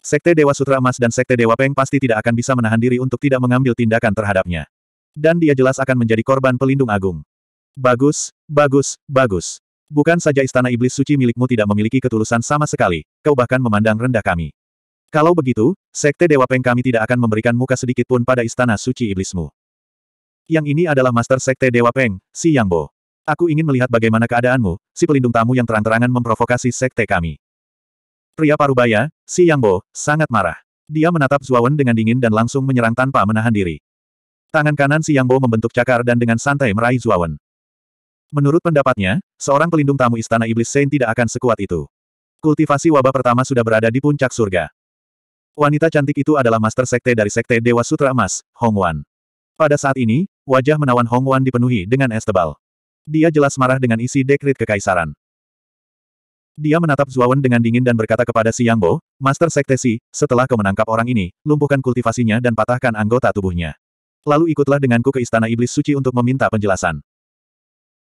Sekte Dewa Sutra Emas dan Sekte Dewa Peng pasti tidak akan bisa menahan diri untuk tidak mengambil tindakan terhadapnya. Dan dia jelas akan menjadi korban pelindung agung. Bagus, bagus, bagus. Bukan saja istana iblis suci milikmu tidak memiliki ketulusan sama sekali, kau bahkan memandang rendah kami. Kalau begitu, Sekte Dewa Peng kami tidak akan memberikan muka sedikit pun pada istana suci iblismu. Yang ini adalah Master Sekte Dewa Peng, si Yang Bo. Aku ingin melihat bagaimana keadaanmu, si pelindung tamu yang terang-terangan memprovokasi sekte kami. Pria parubaya, si Yang Bo, sangat marah. Dia menatap Zuawan dengan dingin dan langsung menyerang tanpa menahan diri. Tangan kanan si Yang Bo membentuk cakar dan dengan santai meraih Zuawan. Menurut pendapatnya, seorang pelindung tamu istana iblis Saint tidak akan sekuat itu. Kultivasi wabah pertama sudah berada di puncak surga. Wanita cantik itu adalah master sekte dari sekte Dewa Sutra Emas, Hong Wan. Pada saat ini, wajah menawan Hong Wan dipenuhi dengan estebal. Dia jelas marah dengan isi dekrit kekaisaran. Dia menatap Zuawan dengan dingin dan berkata kepada Si Yang Bo, Master Sekte Si, setelah kau menangkap orang ini, lumpuhkan kultivasinya dan patahkan anggota tubuhnya. Lalu ikutlah denganku ke Istana Iblis Suci untuk meminta penjelasan.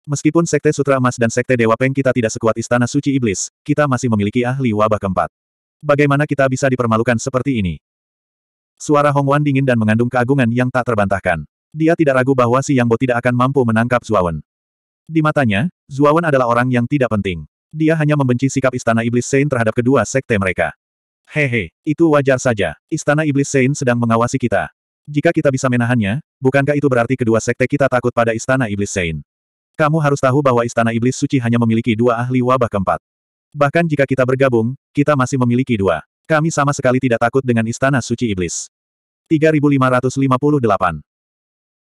Meskipun Sekte Sutra Emas dan Sekte Dewa Peng kita tidak sekuat Istana Suci Iblis, kita masih memiliki ahli wabah keempat. Bagaimana kita bisa dipermalukan seperti ini? Suara Hong Wan dingin dan mengandung keagungan yang tak terbantahkan. Dia tidak ragu bahwa si Yang Bo tidak akan mampu menangkap Zuawan. Di matanya, Zuawan adalah orang yang tidak penting. Dia hanya membenci sikap Istana Iblis Sein terhadap kedua sekte mereka. Hehe, itu wajar saja. Istana Iblis Sein sedang mengawasi kita. Jika kita bisa menahannya, bukankah itu berarti kedua sekte kita takut pada Istana Iblis Sein? Kamu harus tahu bahwa Istana Iblis Suci hanya memiliki dua ahli wabah keempat. Bahkan jika kita bergabung, kita masih memiliki dua. Kami sama sekali tidak takut dengan Istana Suci Iblis. 3558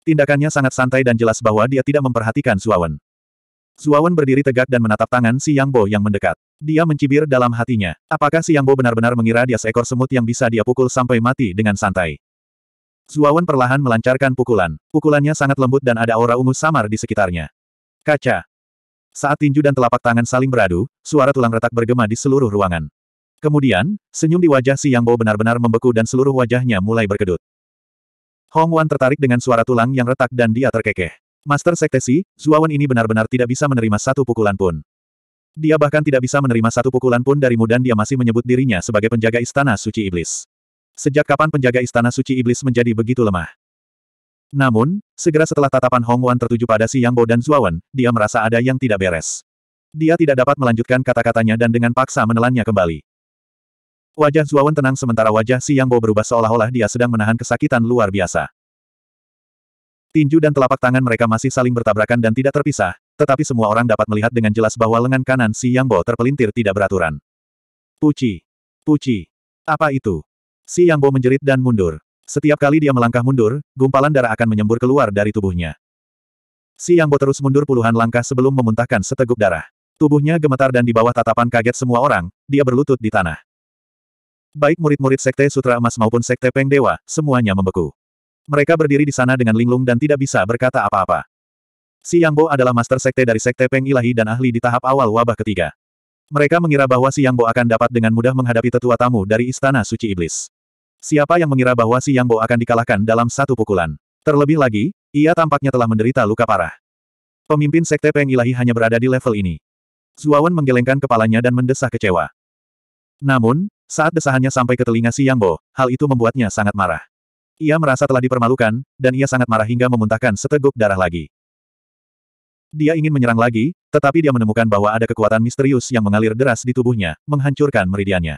Tindakannya sangat santai dan jelas bahwa dia tidak memperhatikan Suawen. Suawen berdiri tegak dan menatap tangan Si Yang Bo yang mendekat. Dia mencibir dalam hatinya. Apakah Si Yang Bo benar-benar mengira dia seekor semut yang bisa dia pukul sampai mati dengan santai? Suawen perlahan melancarkan pukulan. Pukulannya sangat lembut dan ada aura ungu samar di sekitarnya. Kaca. Saat tinju dan telapak tangan saling beradu, suara tulang retak bergema di seluruh ruangan. Kemudian, senyum di wajah si Yang Bo benar-benar membeku dan seluruh wajahnya mulai berkedut. Hong Wan tertarik dengan suara tulang yang retak dan dia terkekeh. Master Sektesi, Zuawan ini benar-benar tidak bisa menerima satu pukulan pun. Dia bahkan tidak bisa menerima satu pukulan pun darimu dan dia masih menyebut dirinya sebagai penjaga istana suci iblis. Sejak kapan penjaga istana suci iblis menjadi begitu lemah? Namun, segera setelah tatapan Hong Wan tertuju pada Si Yang Bo dan Zuawan, dia merasa ada yang tidak beres. Dia tidak dapat melanjutkan kata-katanya dan dengan paksa menelannya kembali. Wajah Zuawan tenang sementara wajah Si Yang Bo berubah seolah-olah dia sedang menahan kesakitan luar biasa. Tinju dan telapak tangan mereka masih saling bertabrakan dan tidak terpisah, tetapi semua orang dapat melihat dengan jelas bahwa lengan kanan Si Yang Bo terpelintir tidak beraturan. Puci! Puci! Apa itu? Si Yang Bo menjerit dan mundur. Setiap kali dia melangkah mundur, gumpalan darah akan menyembur keluar dari tubuhnya. Si Yangbo terus mundur puluhan langkah sebelum memuntahkan seteguk darah. Tubuhnya gemetar dan di bawah tatapan kaget semua orang, dia berlutut di tanah. Baik murid-murid Sekte Sutra Emas maupun Sekte Peng Dewa, semuanya membeku. Mereka berdiri di sana dengan linglung dan tidak bisa berkata apa-apa. Si Bo adalah master sekte dari Sekte Peng Ilahi dan ahli di tahap awal wabah ketiga. Mereka mengira bahwa si Bo akan dapat dengan mudah menghadapi tetua tamu dari Istana Suci Iblis. Siapa yang mengira bahwa Si Yang Bo akan dikalahkan dalam satu pukulan? Terlebih lagi, ia tampaknya telah menderita luka parah. Pemimpin Sekte Peng Ilahi hanya berada di level ini. Zuawan menggelengkan kepalanya dan mendesah kecewa. Namun, saat desahannya sampai ke telinga Si Yang Bo, hal itu membuatnya sangat marah. Ia merasa telah dipermalukan, dan ia sangat marah hingga memuntahkan seteguk darah lagi. Dia ingin menyerang lagi, tetapi dia menemukan bahwa ada kekuatan misterius yang mengalir deras di tubuhnya, menghancurkan meridiannya.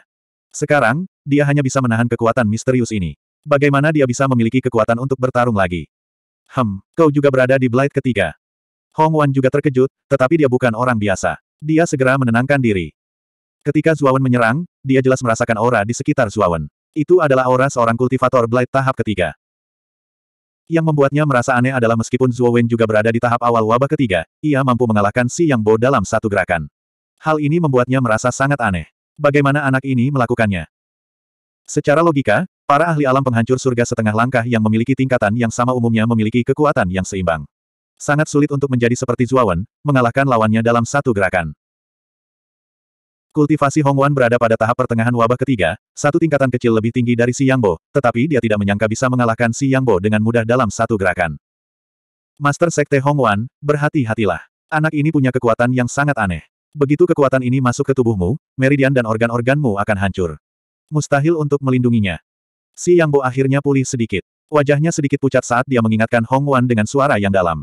Sekarang, dia hanya bisa menahan kekuatan misterius ini. Bagaimana dia bisa memiliki kekuatan untuk bertarung lagi? Hem, kau juga berada di Blight ketiga. Hong Wan juga terkejut, tetapi dia bukan orang biasa. Dia segera menenangkan diri. Ketika Zuawan menyerang, dia jelas merasakan aura di sekitar Zuawan. Itu adalah aura seorang kultivator Blight tahap ketiga. Yang membuatnya merasa aneh adalah meskipun Zuowen juga berada di tahap awal wabah ketiga, ia mampu mengalahkan Si Yang Bo dalam satu gerakan. Hal ini membuatnya merasa sangat aneh. Bagaimana anak ini melakukannya? Secara logika, para ahli alam penghancur surga setengah langkah yang memiliki tingkatan yang sama umumnya memiliki kekuatan yang seimbang. Sangat sulit untuk menjadi seperti Zuawan, mengalahkan lawannya dalam satu gerakan. Kultivasi Hongwan berada pada tahap pertengahan wabah ketiga, satu tingkatan kecil lebih tinggi dari Si Yangbo, tetapi dia tidak menyangka bisa mengalahkan Si Yangbo dengan mudah dalam satu gerakan. Master Sekte Hongwan, berhati-hatilah. Anak ini punya kekuatan yang sangat aneh. Begitu kekuatan ini masuk ke tubuhmu, meridian dan organ-organmu akan hancur. Mustahil untuk melindunginya. Si Yang Bo akhirnya pulih sedikit. Wajahnya sedikit pucat saat dia mengingatkan Hong Wan dengan suara yang dalam.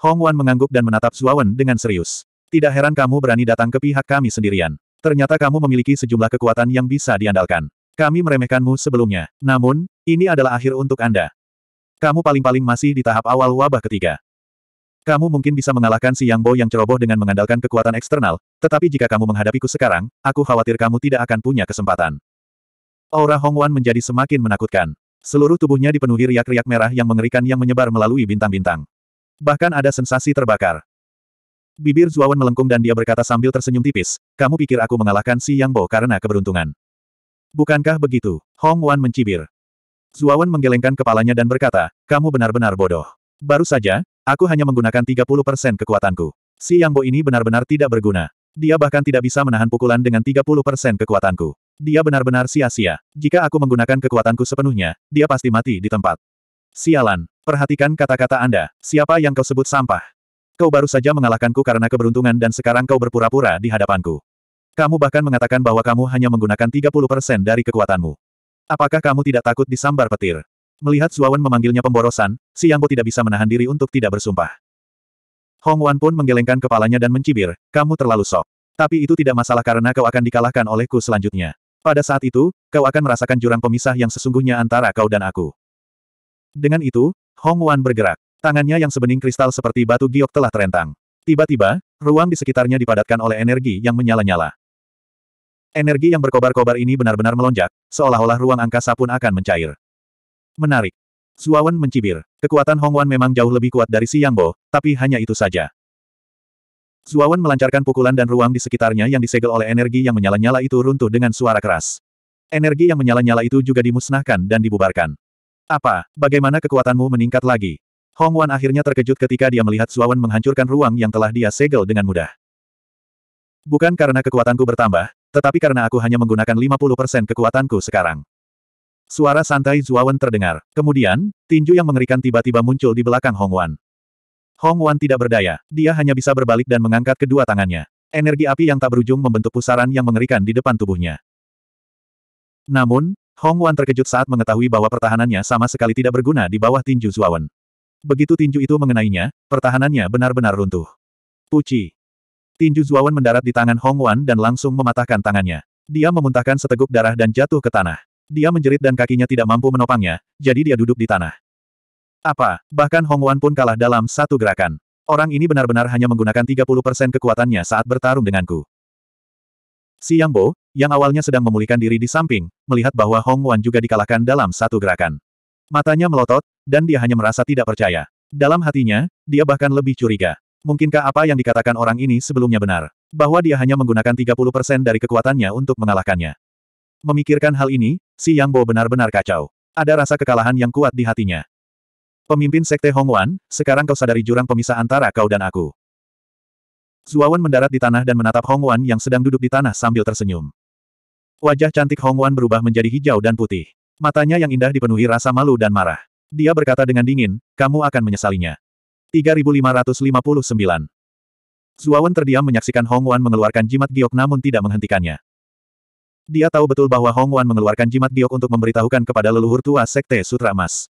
Hong Wan mengangguk dan menatap Zuawan dengan serius. Tidak heran kamu berani datang ke pihak kami sendirian. Ternyata kamu memiliki sejumlah kekuatan yang bisa diandalkan. Kami meremehkanmu sebelumnya. Namun, ini adalah akhir untuk Anda. Kamu paling-paling masih di tahap awal wabah ketiga. Kamu mungkin bisa mengalahkan si Yang Bo yang ceroboh dengan mengandalkan kekuatan eksternal, tetapi jika kamu menghadapiku sekarang, aku khawatir kamu tidak akan punya kesempatan. Aura Hong Wan menjadi semakin menakutkan. Seluruh tubuhnya dipenuhi riak-riak merah yang mengerikan yang menyebar melalui bintang-bintang. Bahkan ada sensasi terbakar. Bibir Zuawan melengkung dan dia berkata sambil tersenyum tipis, kamu pikir aku mengalahkan si Yang Bo karena keberuntungan. Bukankah begitu? Hong Wan mencibir. Zuawan menggelengkan kepalanya dan berkata, kamu benar-benar bodoh. Baru saja, Aku hanya menggunakan 30% kekuatanku. Si Yangbo ini benar-benar tidak berguna. Dia bahkan tidak bisa menahan pukulan dengan 30% kekuatanku. Dia benar-benar sia-sia. Jika aku menggunakan kekuatanku sepenuhnya, dia pasti mati di tempat. Sialan, perhatikan kata-kata Anda. Siapa yang kau sebut sampah? Kau baru saja mengalahkanku karena keberuntungan dan sekarang kau berpura-pura di hadapanku. Kamu bahkan mengatakan bahwa kamu hanya menggunakan 30% dari kekuatanmu. Apakah kamu tidak takut disambar petir? Melihat Zuawan memanggilnya pemborosan, si Yangbo tidak bisa menahan diri untuk tidak bersumpah. Hong Wan pun menggelengkan kepalanya dan mencibir, kamu terlalu sok. Tapi itu tidak masalah karena kau akan dikalahkan olehku selanjutnya. Pada saat itu, kau akan merasakan jurang pemisah yang sesungguhnya antara kau dan aku. Dengan itu, Hong Wan bergerak. Tangannya yang sebening kristal seperti batu giok telah terentang. Tiba-tiba, ruang di sekitarnya dipadatkan oleh energi yang menyala-nyala. Energi yang berkobar-kobar ini benar-benar melonjak, seolah-olah ruang angkasa pun akan mencair. Menarik. Suawan mencibir. Kekuatan Hongwan memang jauh lebih kuat dari si Yangbo, tapi hanya itu saja. Suawan melancarkan pukulan dan ruang di sekitarnya yang disegel oleh energi yang menyala-nyala itu runtuh dengan suara keras. Energi yang menyala-nyala itu juga dimusnahkan dan dibubarkan. Apa, bagaimana kekuatanmu meningkat lagi? Hongwan akhirnya terkejut ketika dia melihat Suawan menghancurkan ruang yang telah dia segel dengan mudah. Bukan karena kekuatanku bertambah, tetapi karena aku hanya menggunakan 50% kekuatanku sekarang. Suara santai Zuawan terdengar. Kemudian, tinju yang mengerikan tiba-tiba muncul di belakang Hong Wan. Hong Wan tidak berdaya, dia hanya bisa berbalik dan mengangkat kedua tangannya. Energi api yang tak berujung membentuk pusaran yang mengerikan di depan tubuhnya. Namun, Hong Wan terkejut saat mengetahui bahwa pertahanannya sama sekali tidak berguna di bawah tinju Zuawan. Begitu tinju itu mengenainya, pertahanannya benar-benar runtuh. Puci. Tinju Zuawan mendarat di tangan Hong Wan dan langsung mematahkan tangannya. Dia memuntahkan seteguk darah dan jatuh ke tanah. Dia menjerit dan kakinya tidak mampu menopangnya, jadi dia duduk di tanah. Apa, bahkan Hong Wan pun kalah dalam satu gerakan. Orang ini benar-benar hanya menggunakan 30% kekuatannya saat bertarung denganku. Si Yang Bo, yang awalnya sedang memulihkan diri di samping, melihat bahwa Hong Wan juga dikalahkan dalam satu gerakan. Matanya melotot, dan dia hanya merasa tidak percaya. Dalam hatinya, dia bahkan lebih curiga. Mungkinkah apa yang dikatakan orang ini sebelumnya benar? Bahwa dia hanya menggunakan 30% dari kekuatannya untuk mengalahkannya. Memikirkan hal ini, si Yang Bo benar-benar kacau. Ada rasa kekalahan yang kuat di hatinya. Pemimpin Sekte Hongwan, sekarang kau sadari jurang pemisah antara kau dan aku. Zuawan mendarat di tanah dan menatap Hongwan yang sedang duduk di tanah sambil tersenyum. Wajah cantik Hongwan berubah menjadi hijau dan putih. Matanya yang indah dipenuhi rasa malu dan marah. Dia berkata dengan dingin, kamu akan menyesalinya. 3559 Zuawan terdiam menyaksikan Hongwan mengeluarkan jimat giok namun tidak menghentikannya. Dia tahu betul bahwa Hong Wan mengeluarkan jimat giok untuk memberitahukan kepada leluhur tua Sekte Sutra Emas.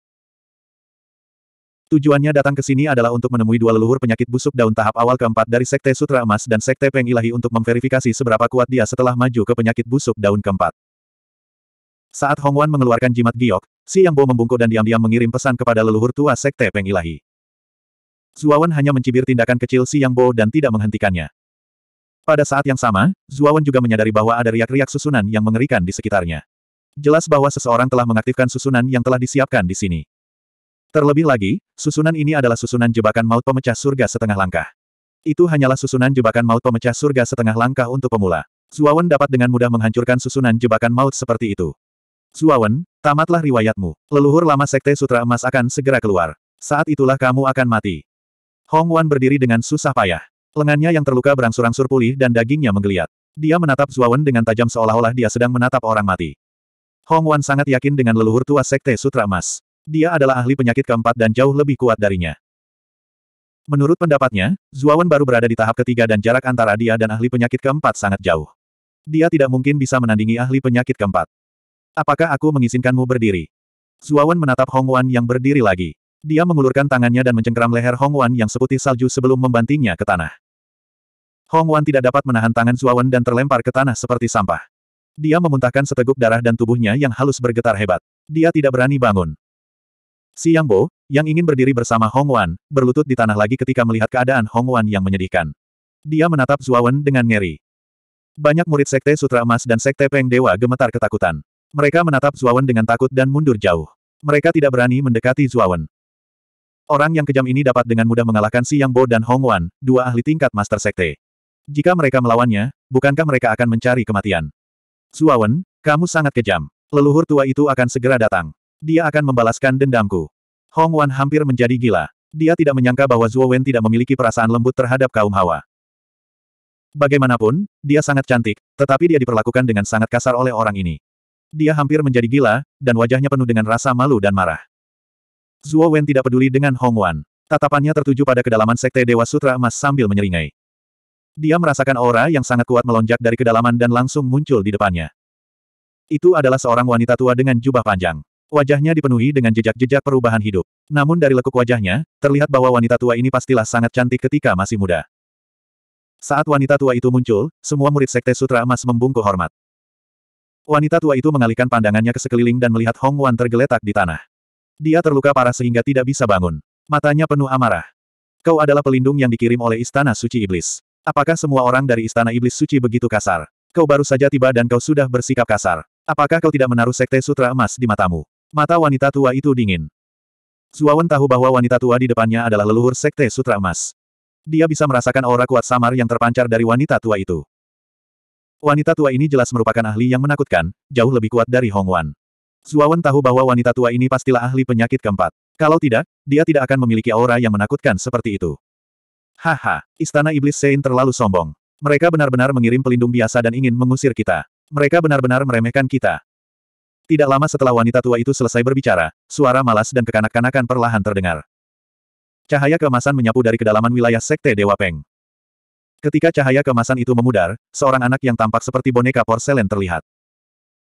Tujuannya datang ke sini adalah untuk menemui dua leluhur penyakit busuk daun tahap awal keempat dari Sekte Sutra Emas dan Sekte Peng Ilahi untuk memverifikasi seberapa kuat dia setelah maju ke penyakit busuk daun keempat. Saat Hong Wan mengeluarkan jimat giok, Si Yang Bo membungkuk dan diam-diam mengirim pesan kepada leluhur tua Sekte Peng Ilahi. Zuawan hanya mencibir tindakan kecil Si Yang Bo dan tidak menghentikannya. Pada saat yang sama, Zuawan juga menyadari bahwa ada riak-riak susunan yang mengerikan di sekitarnya. Jelas bahwa seseorang telah mengaktifkan susunan yang telah disiapkan di sini. Terlebih lagi, susunan ini adalah susunan jebakan maut pemecah surga setengah langkah. Itu hanyalah susunan jebakan maut pemecah surga setengah langkah untuk pemula. Zuawan dapat dengan mudah menghancurkan susunan jebakan maut seperti itu. Zuawan, tamatlah riwayatmu. Leluhur lama Sekte Sutra Emas akan segera keluar. Saat itulah kamu akan mati. Hong Wan berdiri dengan susah payah. Lengannya yang terluka berangsur-angsur pulih dan dagingnya menggeliat. Dia menatap Zuawan dengan tajam seolah-olah dia sedang menatap orang mati. Hong Wan sangat yakin dengan leluhur tua Sekte Sutra Emas. Dia adalah ahli penyakit keempat dan jauh lebih kuat darinya. Menurut pendapatnya, Zuawan baru berada di tahap ketiga dan jarak antara dia dan ahli penyakit keempat sangat jauh. Dia tidak mungkin bisa menandingi ahli penyakit keempat. Apakah aku mengizinkanmu berdiri? Zuawan menatap Hong Wan yang berdiri lagi. Dia mengulurkan tangannya dan mencengkeram leher Hong Wan yang seputih salju sebelum membantingnya ke tanah. Hong Wan tidak dapat menahan tangan Zuawan dan terlempar ke tanah seperti sampah. Dia memuntahkan seteguk darah dan tubuhnya yang halus bergetar hebat. Dia tidak berani bangun. Si Yang Bo, yang ingin berdiri bersama Hong Wan, berlutut di tanah lagi ketika melihat keadaan Hong Wan yang menyedihkan. Dia menatap Zuawan dengan ngeri. Banyak murid Sekte Sutra Emas dan Sekte Peng Dewa gemetar ketakutan. Mereka menatap Zuawan dengan takut dan mundur jauh. Mereka tidak berani mendekati Zuawan. Orang yang kejam ini dapat dengan mudah mengalahkan Si Yang Bo dan Hong Wan, dua ahli tingkat Master Sekte. Jika mereka melawannya, bukankah mereka akan mencari kematian? Suawen, kamu sangat kejam. Leluhur tua itu akan segera datang. Dia akan membalaskan dendamku. Hong Wan hampir menjadi gila. Dia tidak menyangka bahwa Zhuo tidak memiliki perasaan lembut terhadap kaum hawa. Bagaimanapun, dia sangat cantik, tetapi dia diperlakukan dengan sangat kasar oleh orang ini. Dia hampir menjadi gila, dan wajahnya penuh dengan rasa malu dan marah. Zuo Wen tidak peduli dengan Hong Wan. Tatapannya tertuju pada kedalaman Sekte Dewa Sutra Emas sambil menyeringai. Dia merasakan aura yang sangat kuat melonjak dari kedalaman dan langsung muncul di depannya. Itu adalah seorang wanita tua dengan jubah panjang. Wajahnya dipenuhi dengan jejak-jejak perubahan hidup. Namun dari lekuk wajahnya, terlihat bahwa wanita tua ini pastilah sangat cantik ketika masih muda. Saat wanita tua itu muncul, semua murid Sekte Sutra Emas membungkuk hormat. Wanita tua itu mengalihkan pandangannya ke sekeliling dan melihat Hong Wan tergeletak di tanah. Dia terluka parah sehingga tidak bisa bangun. Matanya penuh amarah. Kau adalah pelindung yang dikirim oleh Istana Suci Iblis. Apakah semua orang dari Istana Iblis Suci begitu kasar? Kau baru saja tiba dan kau sudah bersikap kasar. Apakah kau tidak menaruh sekte sutra emas di matamu? Mata wanita tua itu dingin. Zuawan tahu bahwa wanita tua di depannya adalah leluhur sekte sutra emas. Dia bisa merasakan aura kuat samar yang terpancar dari wanita tua itu. Wanita tua ini jelas merupakan ahli yang menakutkan, jauh lebih kuat dari Hong Wan. Zuawan tahu bahwa wanita tua ini pastilah ahli penyakit keempat. Kalau tidak, dia tidak akan memiliki aura yang menakutkan seperti itu. Haha, istana iblis Sein terlalu sombong. Mereka benar-benar mengirim pelindung biasa dan ingin mengusir kita. Mereka benar-benar meremehkan kita. Tidak lama setelah wanita tua itu selesai berbicara, suara malas dan kekanak-kanakan perlahan terdengar. Cahaya keemasan menyapu dari kedalaman wilayah Sekte Dewa Peng. Ketika cahaya keemasan itu memudar, seorang anak yang tampak seperti boneka porselen terlihat.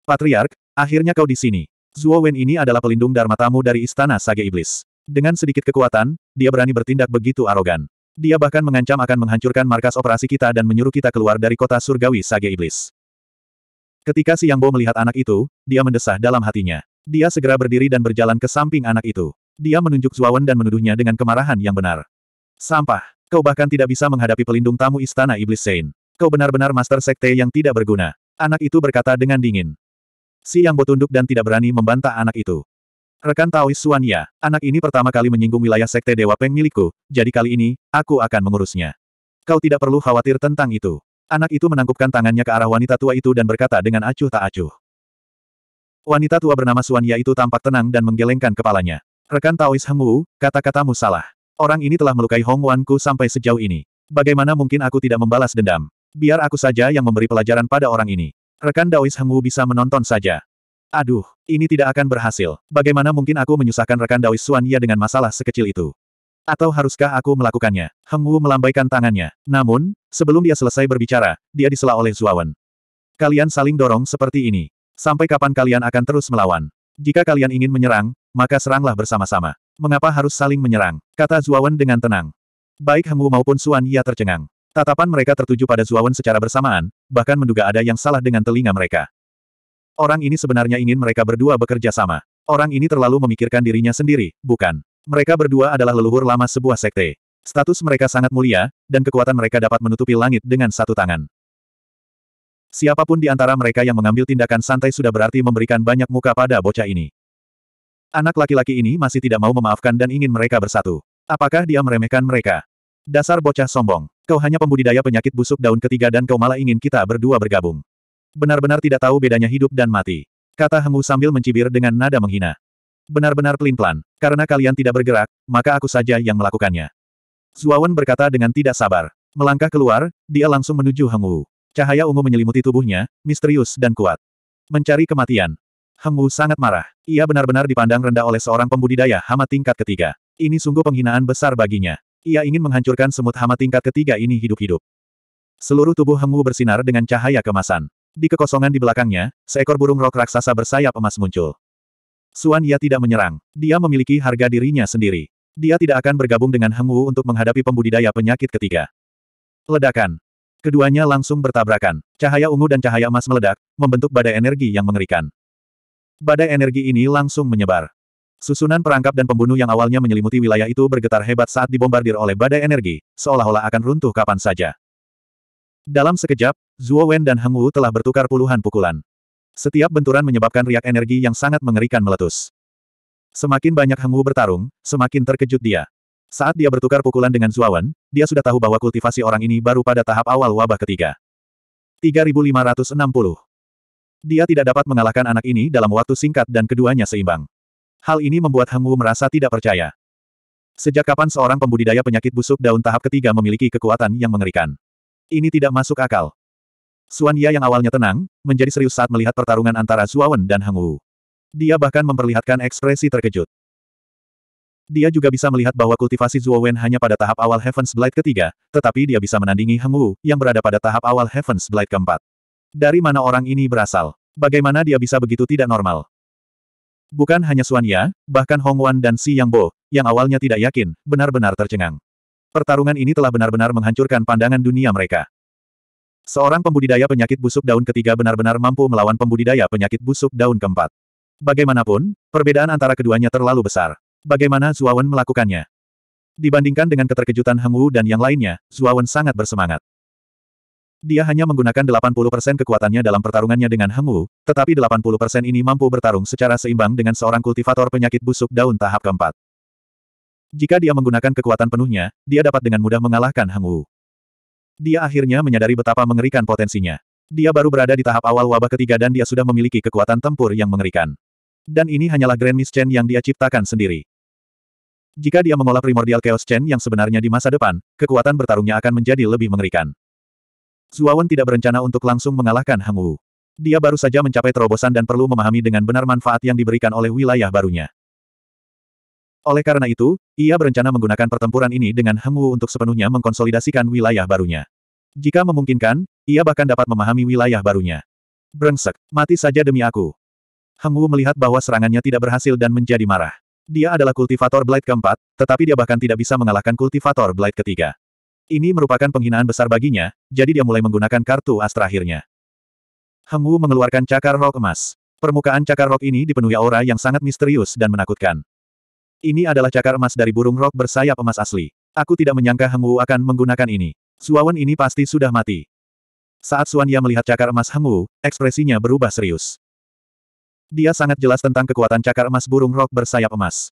Patriark, akhirnya kau di sini. Zuo Wen ini adalah pelindung dharma tamu dari Istana Sage Iblis. Dengan sedikit kekuatan, dia berani bertindak begitu arogan. Dia bahkan mengancam akan menghancurkan markas operasi kita dan menyuruh kita keluar dari kota surgawi Sage Iblis. Ketika Siang Bo melihat anak itu, dia mendesah dalam hatinya. Dia segera berdiri dan berjalan ke samping anak itu. Dia menunjuk Zuawan dan menuduhnya dengan kemarahan yang benar. Sampah! Kau bahkan tidak bisa menghadapi pelindung tamu istana Iblis Sein. Kau benar-benar master sekte yang tidak berguna. Anak itu berkata dengan dingin. Si Bo tunduk dan tidak berani membantah anak itu. Rekan Taois Suanya, anak ini pertama kali menyinggung wilayah Sekte Dewa Peng milikku, jadi kali ini, aku akan mengurusnya. Kau tidak perlu khawatir tentang itu. Anak itu menangkupkan tangannya ke arah wanita tua itu dan berkata dengan acuh tak acuh. Wanita tua bernama Suanya itu tampak tenang dan menggelengkan kepalanya. Rekan Taois Hengwu, kata-katamu salah. Orang ini telah melukai Hong Wanku sampai sejauh ini. Bagaimana mungkin aku tidak membalas dendam? Biar aku saja yang memberi pelajaran pada orang ini. Rekan Daois Hengwu bisa menonton saja. Aduh, ini tidak akan berhasil. Bagaimana mungkin aku menyusahkan rekan Dawei Suania dengan masalah sekecil itu? Atau haruskah aku melakukannya? Heng Wu melambaikan tangannya. Namun, sebelum dia selesai berbicara, dia disela oleh Zuawan. Kalian saling dorong seperti ini. Sampai kapan kalian akan terus melawan? Jika kalian ingin menyerang, maka seranglah bersama-sama. Mengapa harus saling menyerang? Kata Zuawan dengan tenang. Baik Heng Wu maupun Suan Ia tercengang. Tatapan mereka tertuju pada Zuawan secara bersamaan, bahkan menduga ada yang salah dengan telinga mereka. Orang ini sebenarnya ingin mereka berdua bekerja sama. Orang ini terlalu memikirkan dirinya sendiri, bukan? Mereka berdua adalah leluhur lama sebuah sekte. Status mereka sangat mulia, dan kekuatan mereka dapat menutupi langit dengan satu tangan. Siapapun di antara mereka yang mengambil tindakan santai sudah berarti memberikan banyak muka pada bocah ini. Anak laki-laki ini masih tidak mau memaafkan dan ingin mereka bersatu. Apakah dia meremehkan mereka? Dasar bocah sombong. Kau hanya pembudidaya penyakit busuk daun ketiga dan kau malah ingin kita berdua bergabung. Benar-benar tidak tahu bedanya hidup dan mati. Kata Hengu sambil mencibir dengan nada menghina. Benar-benar pelin-pelan, karena kalian tidak bergerak, maka aku saja yang melakukannya. Zuawan berkata dengan tidak sabar. Melangkah keluar, dia langsung menuju Hengu. Cahaya ungu menyelimuti tubuhnya, misterius dan kuat. Mencari kematian. Hengu sangat marah. Ia benar-benar dipandang rendah oleh seorang pembudidaya hama tingkat ketiga. Ini sungguh penghinaan besar baginya. Ia ingin menghancurkan semut hama tingkat ketiga ini hidup-hidup. Seluruh tubuh Hengu bersinar dengan cahaya kemasan. Di kekosongan di belakangnya, seekor burung rok raksasa bersayap emas muncul. Suan Ya tidak menyerang. Dia memiliki harga dirinya sendiri. Dia tidak akan bergabung dengan Heng Wu untuk menghadapi pembudidaya penyakit ketiga. Ledakan. Keduanya langsung bertabrakan. Cahaya ungu dan cahaya emas meledak, membentuk badai energi yang mengerikan. Badai energi ini langsung menyebar. Susunan perangkap dan pembunuh yang awalnya menyelimuti wilayah itu bergetar hebat saat dibombardir oleh badai energi, seolah-olah akan runtuh kapan saja. Dalam sekejap, Zuo Wen dan Heng Wu telah bertukar puluhan pukulan. Setiap benturan menyebabkan riak energi yang sangat mengerikan meletus. Semakin banyak Heng Wu bertarung, semakin terkejut dia. Saat dia bertukar pukulan dengan Zuo Wen, dia sudah tahu bahwa kultivasi orang ini baru pada tahap awal wabah ketiga. 3560. Dia tidak dapat mengalahkan anak ini dalam waktu singkat dan keduanya seimbang. Hal ini membuat Heng Wu merasa tidak percaya. Sejak kapan seorang pembudidaya penyakit busuk daun tahap ketiga memiliki kekuatan yang mengerikan? Ini tidak masuk akal. Suan Ya yang awalnya tenang, menjadi serius saat melihat pertarungan antara Zuawan dan Hang Wu. Dia bahkan memperlihatkan ekspresi terkejut. Dia juga bisa melihat bahwa kultivasi Zuowen hanya pada tahap awal Heaven's Blight ketiga, tetapi dia bisa menandingi Hang Wu, yang berada pada tahap awal Heaven's Blight keempat. Dari mana orang ini berasal? Bagaimana dia bisa begitu tidak normal? Bukan hanya Suan Ya, bahkan Hong Wan dan Si Yang Bo, yang awalnya tidak yakin, benar-benar tercengang. Pertarungan ini telah benar-benar menghancurkan pandangan dunia mereka. Seorang pembudidaya penyakit busuk daun ketiga benar-benar mampu melawan pembudidaya penyakit busuk daun keempat. Bagaimanapun, perbedaan antara keduanya terlalu besar. Bagaimana Zuawan melakukannya? Dibandingkan dengan keterkejutan Heng dan yang lainnya, Zuawan sangat bersemangat. Dia hanya menggunakan 80% kekuatannya dalam pertarungannya dengan Heng Wu, tetapi 80% ini mampu bertarung secara seimbang dengan seorang kultivator penyakit busuk daun tahap keempat. Jika dia menggunakan kekuatan penuhnya, dia dapat dengan mudah mengalahkan Hang Wu. Dia akhirnya menyadari betapa mengerikan potensinya. Dia baru berada di tahap awal wabah ketiga dan dia sudah memiliki kekuatan tempur yang mengerikan. Dan ini hanyalah Grand Miss Chen yang dia ciptakan sendiri. Jika dia mengolah primordial Chaos Chen yang sebenarnya di masa depan, kekuatan bertarungnya akan menjadi lebih mengerikan. Zuawan tidak berencana untuk langsung mengalahkan Hang Wu. Dia baru saja mencapai terobosan dan perlu memahami dengan benar manfaat yang diberikan oleh wilayah barunya. Oleh karena itu, ia berencana menggunakan pertempuran ini dengan Heng Wu untuk sepenuhnya mengkonsolidasikan wilayah barunya. Jika memungkinkan, ia bahkan dapat memahami wilayah barunya. Brengsek, mati saja demi aku. Heng Wu melihat bahwa serangannya tidak berhasil dan menjadi marah. Dia adalah kultivator Blade keempat, tetapi dia bahkan tidak bisa mengalahkan kultivator Blade ketiga. Ini merupakan penghinaan besar baginya, jadi dia mulai menggunakan kartu as terakhirnya. Heng Wu mengeluarkan cakar rok emas. Permukaan cakar rok ini dipenuhi aura yang sangat misterius dan menakutkan. Ini adalah cakar emas dari burung rok bersayap emas asli. Aku tidak menyangka Hengwu akan menggunakan ini. Suawan ini pasti sudah mati. Saat Suan Ya melihat cakar emas Hengwu, ekspresinya berubah serius. Dia sangat jelas tentang kekuatan cakar emas burung rok bersayap emas.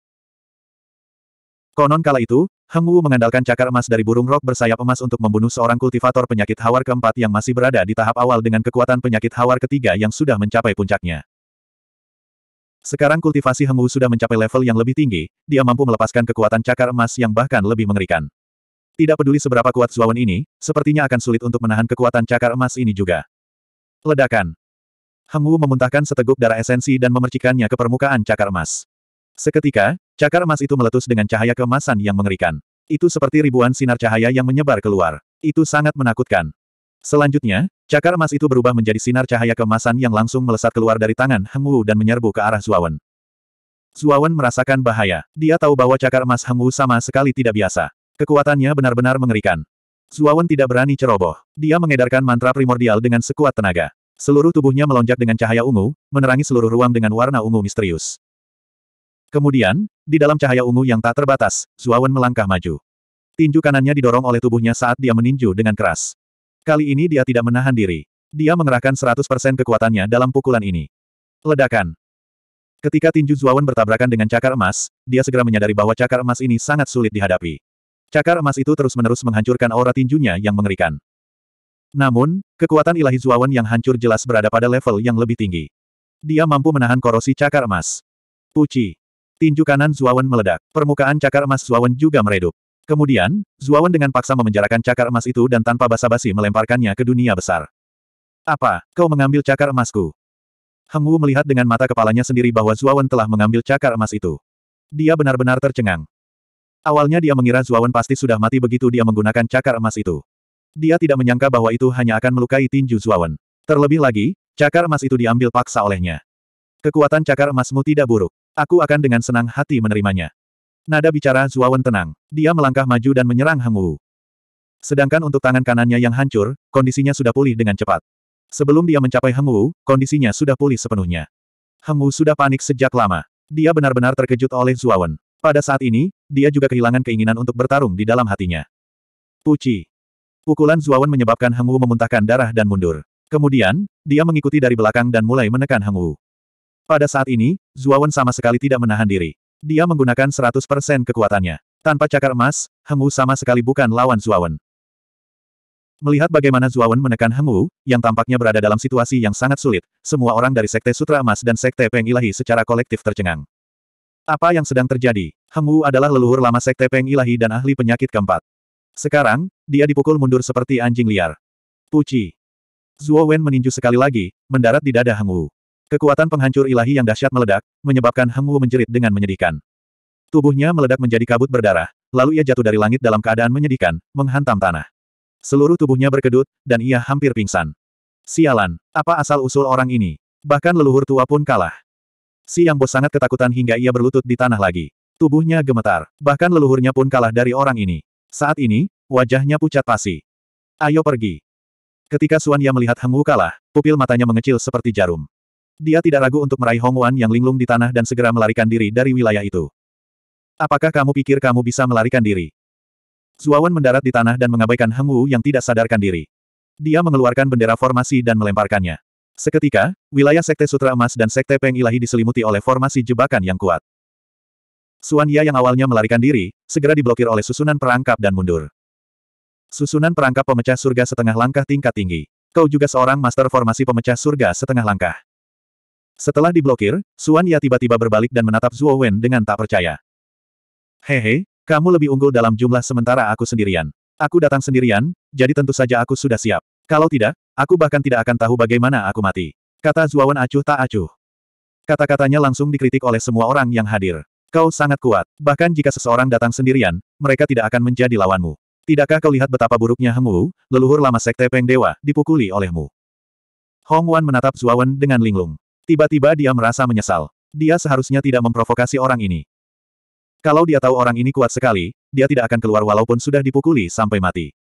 Konon kala itu, Hengwu mengandalkan cakar emas dari burung rok bersayap emas untuk membunuh seorang kultivator penyakit hawar keempat yang masih berada di tahap awal dengan kekuatan penyakit hawar ketiga yang sudah mencapai puncaknya. Sekarang kultivasi Hengwu sudah mencapai level yang lebih tinggi, dia mampu melepaskan kekuatan cakar emas yang bahkan lebih mengerikan. Tidak peduli seberapa kuat Zuawan ini, sepertinya akan sulit untuk menahan kekuatan cakar emas ini juga. Ledakan. Hengwu memuntahkan seteguk darah esensi dan memercikannya ke permukaan cakar emas. Seketika, cakar emas itu meletus dengan cahaya kemasan yang mengerikan. Itu seperti ribuan sinar cahaya yang menyebar keluar. Itu sangat menakutkan. Selanjutnya, cakar emas itu berubah menjadi sinar cahaya kemasan yang langsung melesat keluar dari tangan Heng Wu dan menyerbu ke arah Zuawan. Zuawan merasakan bahaya. Dia tahu bahwa cakar emas Heng Wu sama sekali tidak biasa. Kekuatannya benar-benar mengerikan. Zuawan tidak berani ceroboh. Dia mengedarkan mantra primordial dengan sekuat tenaga. Seluruh tubuhnya melonjak dengan cahaya ungu, menerangi seluruh ruang dengan warna ungu misterius. Kemudian, di dalam cahaya ungu yang tak terbatas, Zuawan melangkah maju. Tinju kanannya didorong oleh tubuhnya saat dia meninju dengan keras. Kali ini dia tidak menahan diri. Dia mengerahkan 100% kekuatannya dalam pukulan ini. Ledakan. Ketika tinju Zuawan bertabrakan dengan cakar emas, dia segera menyadari bahwa cakar emas ini sangat sulit dihadapi. Cakar emas itu terus-menerus menghancurkan aura tinjunya yang mengerikan. Namun, kekuatan ilahi Zuawan yang hancur jelas berada pada level yang lebih tinggi. Dia mampu menahan korosi cakar emas. Puci. Tinju kanan Zuawan meledak. Permukaan cakar emas Zuawan juga meredup. Kemudian, Zuawan dengan paksa memenjarakan cakar emas itu dan tanpa basa-basi melemparkannya ke dunia besar. Apa, kau mengambil cakar emasku? Heng Wu melihat dengan mata kepalanya sendiri bahwa Zuawan telah mengambil cakar emas itu. Dia benar-benar tercengang. Awalnya dia mengira Zuawan pasti sudah mati begitu dia menggunakan cakar emas itu. Dia tidak menyangka bahwa itu hanya akan melukai tinju Zuawan. Terlebih lagi, cakar emas itu diambil paksa olehnya. Kekuatan cakar emasmu tidak buruk. Aku akan dengan senang hati menerimanya. Nada bicara Zuawan tenang. Dia melangkah maju dan menyerang Hang Wu. Sedangkan untuk tangan kanannya yang hancur, kondisinya sudah pulih dengan cepat. Sebelum dia mencapai Hang Wu, kondisinya sudah pulih sepenuhnya. Hang Wu sudah panik sejak lama. Dia benar-benar terkejut oleh Zuawan. Pada saat ini, dia juga kehilangan keinginan untuk bertarung di dalam hatinya. Puci. Pukulan Zuawan menyebabkan Hang Wu memuntahkan darah dan mundur. Kemudian, dia mengikuti dari belakang dan mulai menekan Hang Wu. Pada saat ini, Zuawan sama sekali tidak menahan diri. Dia menggunakan 100% kekuatannya. Tanpa cakar emas, Hengwu sama sekali bukan lawan Zuawan. Melihat bagaimana Zuawan menekan Hengwu, yang tampaknya berada dalam situasi yang sangat sulit, semua orang dari Sekte Sutra Emas dan Sekte Peng Ilahi secara kolektif tercengang. Apa yang sedang terjadi? Hengwu adalah leluhur lama Sekte Peng Ilahi dan ahli penyakit keempat. Sekarang, dia dipukul mundur seperti anjing liar. Puci. Zuo Wen meninju sekali lagi, mendarat di dada Hengwu. Kekuatan penghancur ilahi yang dahsyat meledak, menyebabkan Heng menjerit dengan menyedihkan. Tubuhnya meledak menjadi kabut berdarah, lalu ia jatuh dari langit dalam keadaan menyedihkan, menghantam tanah. Seluruh tubuhnya berkedut, dan ia hampir pingsan. Sialan, apa asal-usul orang ini? Bahkan leluhur tua pun kalah. Si Yang Bos sangat ketakutan hingga ia berlutut di tanah lagi. Tubuhnya gemetar, bahkan leluhurnya pun kalah dari orang ini. Saat ini, wajahnya pucat pasi. Ayo pergi. Ketika Suan Ya melihat Heng kalah, pupil matanya mengecil seperti jarum. Dia tidak ragu untuk meraih Hong Hongwan yang linglung di tanah dan segera melarikan diri dari wilayah itu. Apakah kamu pikir kamu bisa melarikan diri? Zuawan mendarat di tanah dan mengabaikan Heng Wu yang tidak sadarkan diri. Dia mengeluarkan bendera formasi dan melemparkannya. Seketika, wilayah Sekte Sutra Emas dan Sekte Peng Ilahi diselimuti oleh formasi jebakan yang kuat. Suan Ya yang awalnya melarikan diri, segera diblokir oleh susunan perangkap dan mundur. Susunan perangkap pemecah surga setengah langkah tingkat tinggi. Kau juga seorang master formasi pemecah surga setengah langkah. Setelah diblokir, Suan Ya tiba-tiba berbalik dan menatap Zuo Wen dengan tak percaya. Hehe, kamu lebih unggul dalam jumlah sementara aku sendirian. Aku datang sendirian, jadi tentu saja aku sudah siap. Kalau tidak, aku bahkan tidak akan tahu bagaimana aku mati. Kata Zuo Wen acuh tak acuh. Kata-katanya langsung dikritik oleh semua orang yang hadir. Kau sangat kuat. Bahkan jika seseorang datang sendirian, mereka tidak akan menjadi lawanmu. Tidakkah kau lihat betapa buruknya Hengwu, leluhur lama sekte Peng Dewa, dipukuli olehmu? Hong Wan menatap Zuawan dengan linglung. Tiba-tiba dia merasa menyesal. Dia seharusnya tidak memprovokasi orang ini. Kalau dia tahu orang ini kuat sekali, dia tidak akan keluar walaupun sudah dipukuli sampai mati.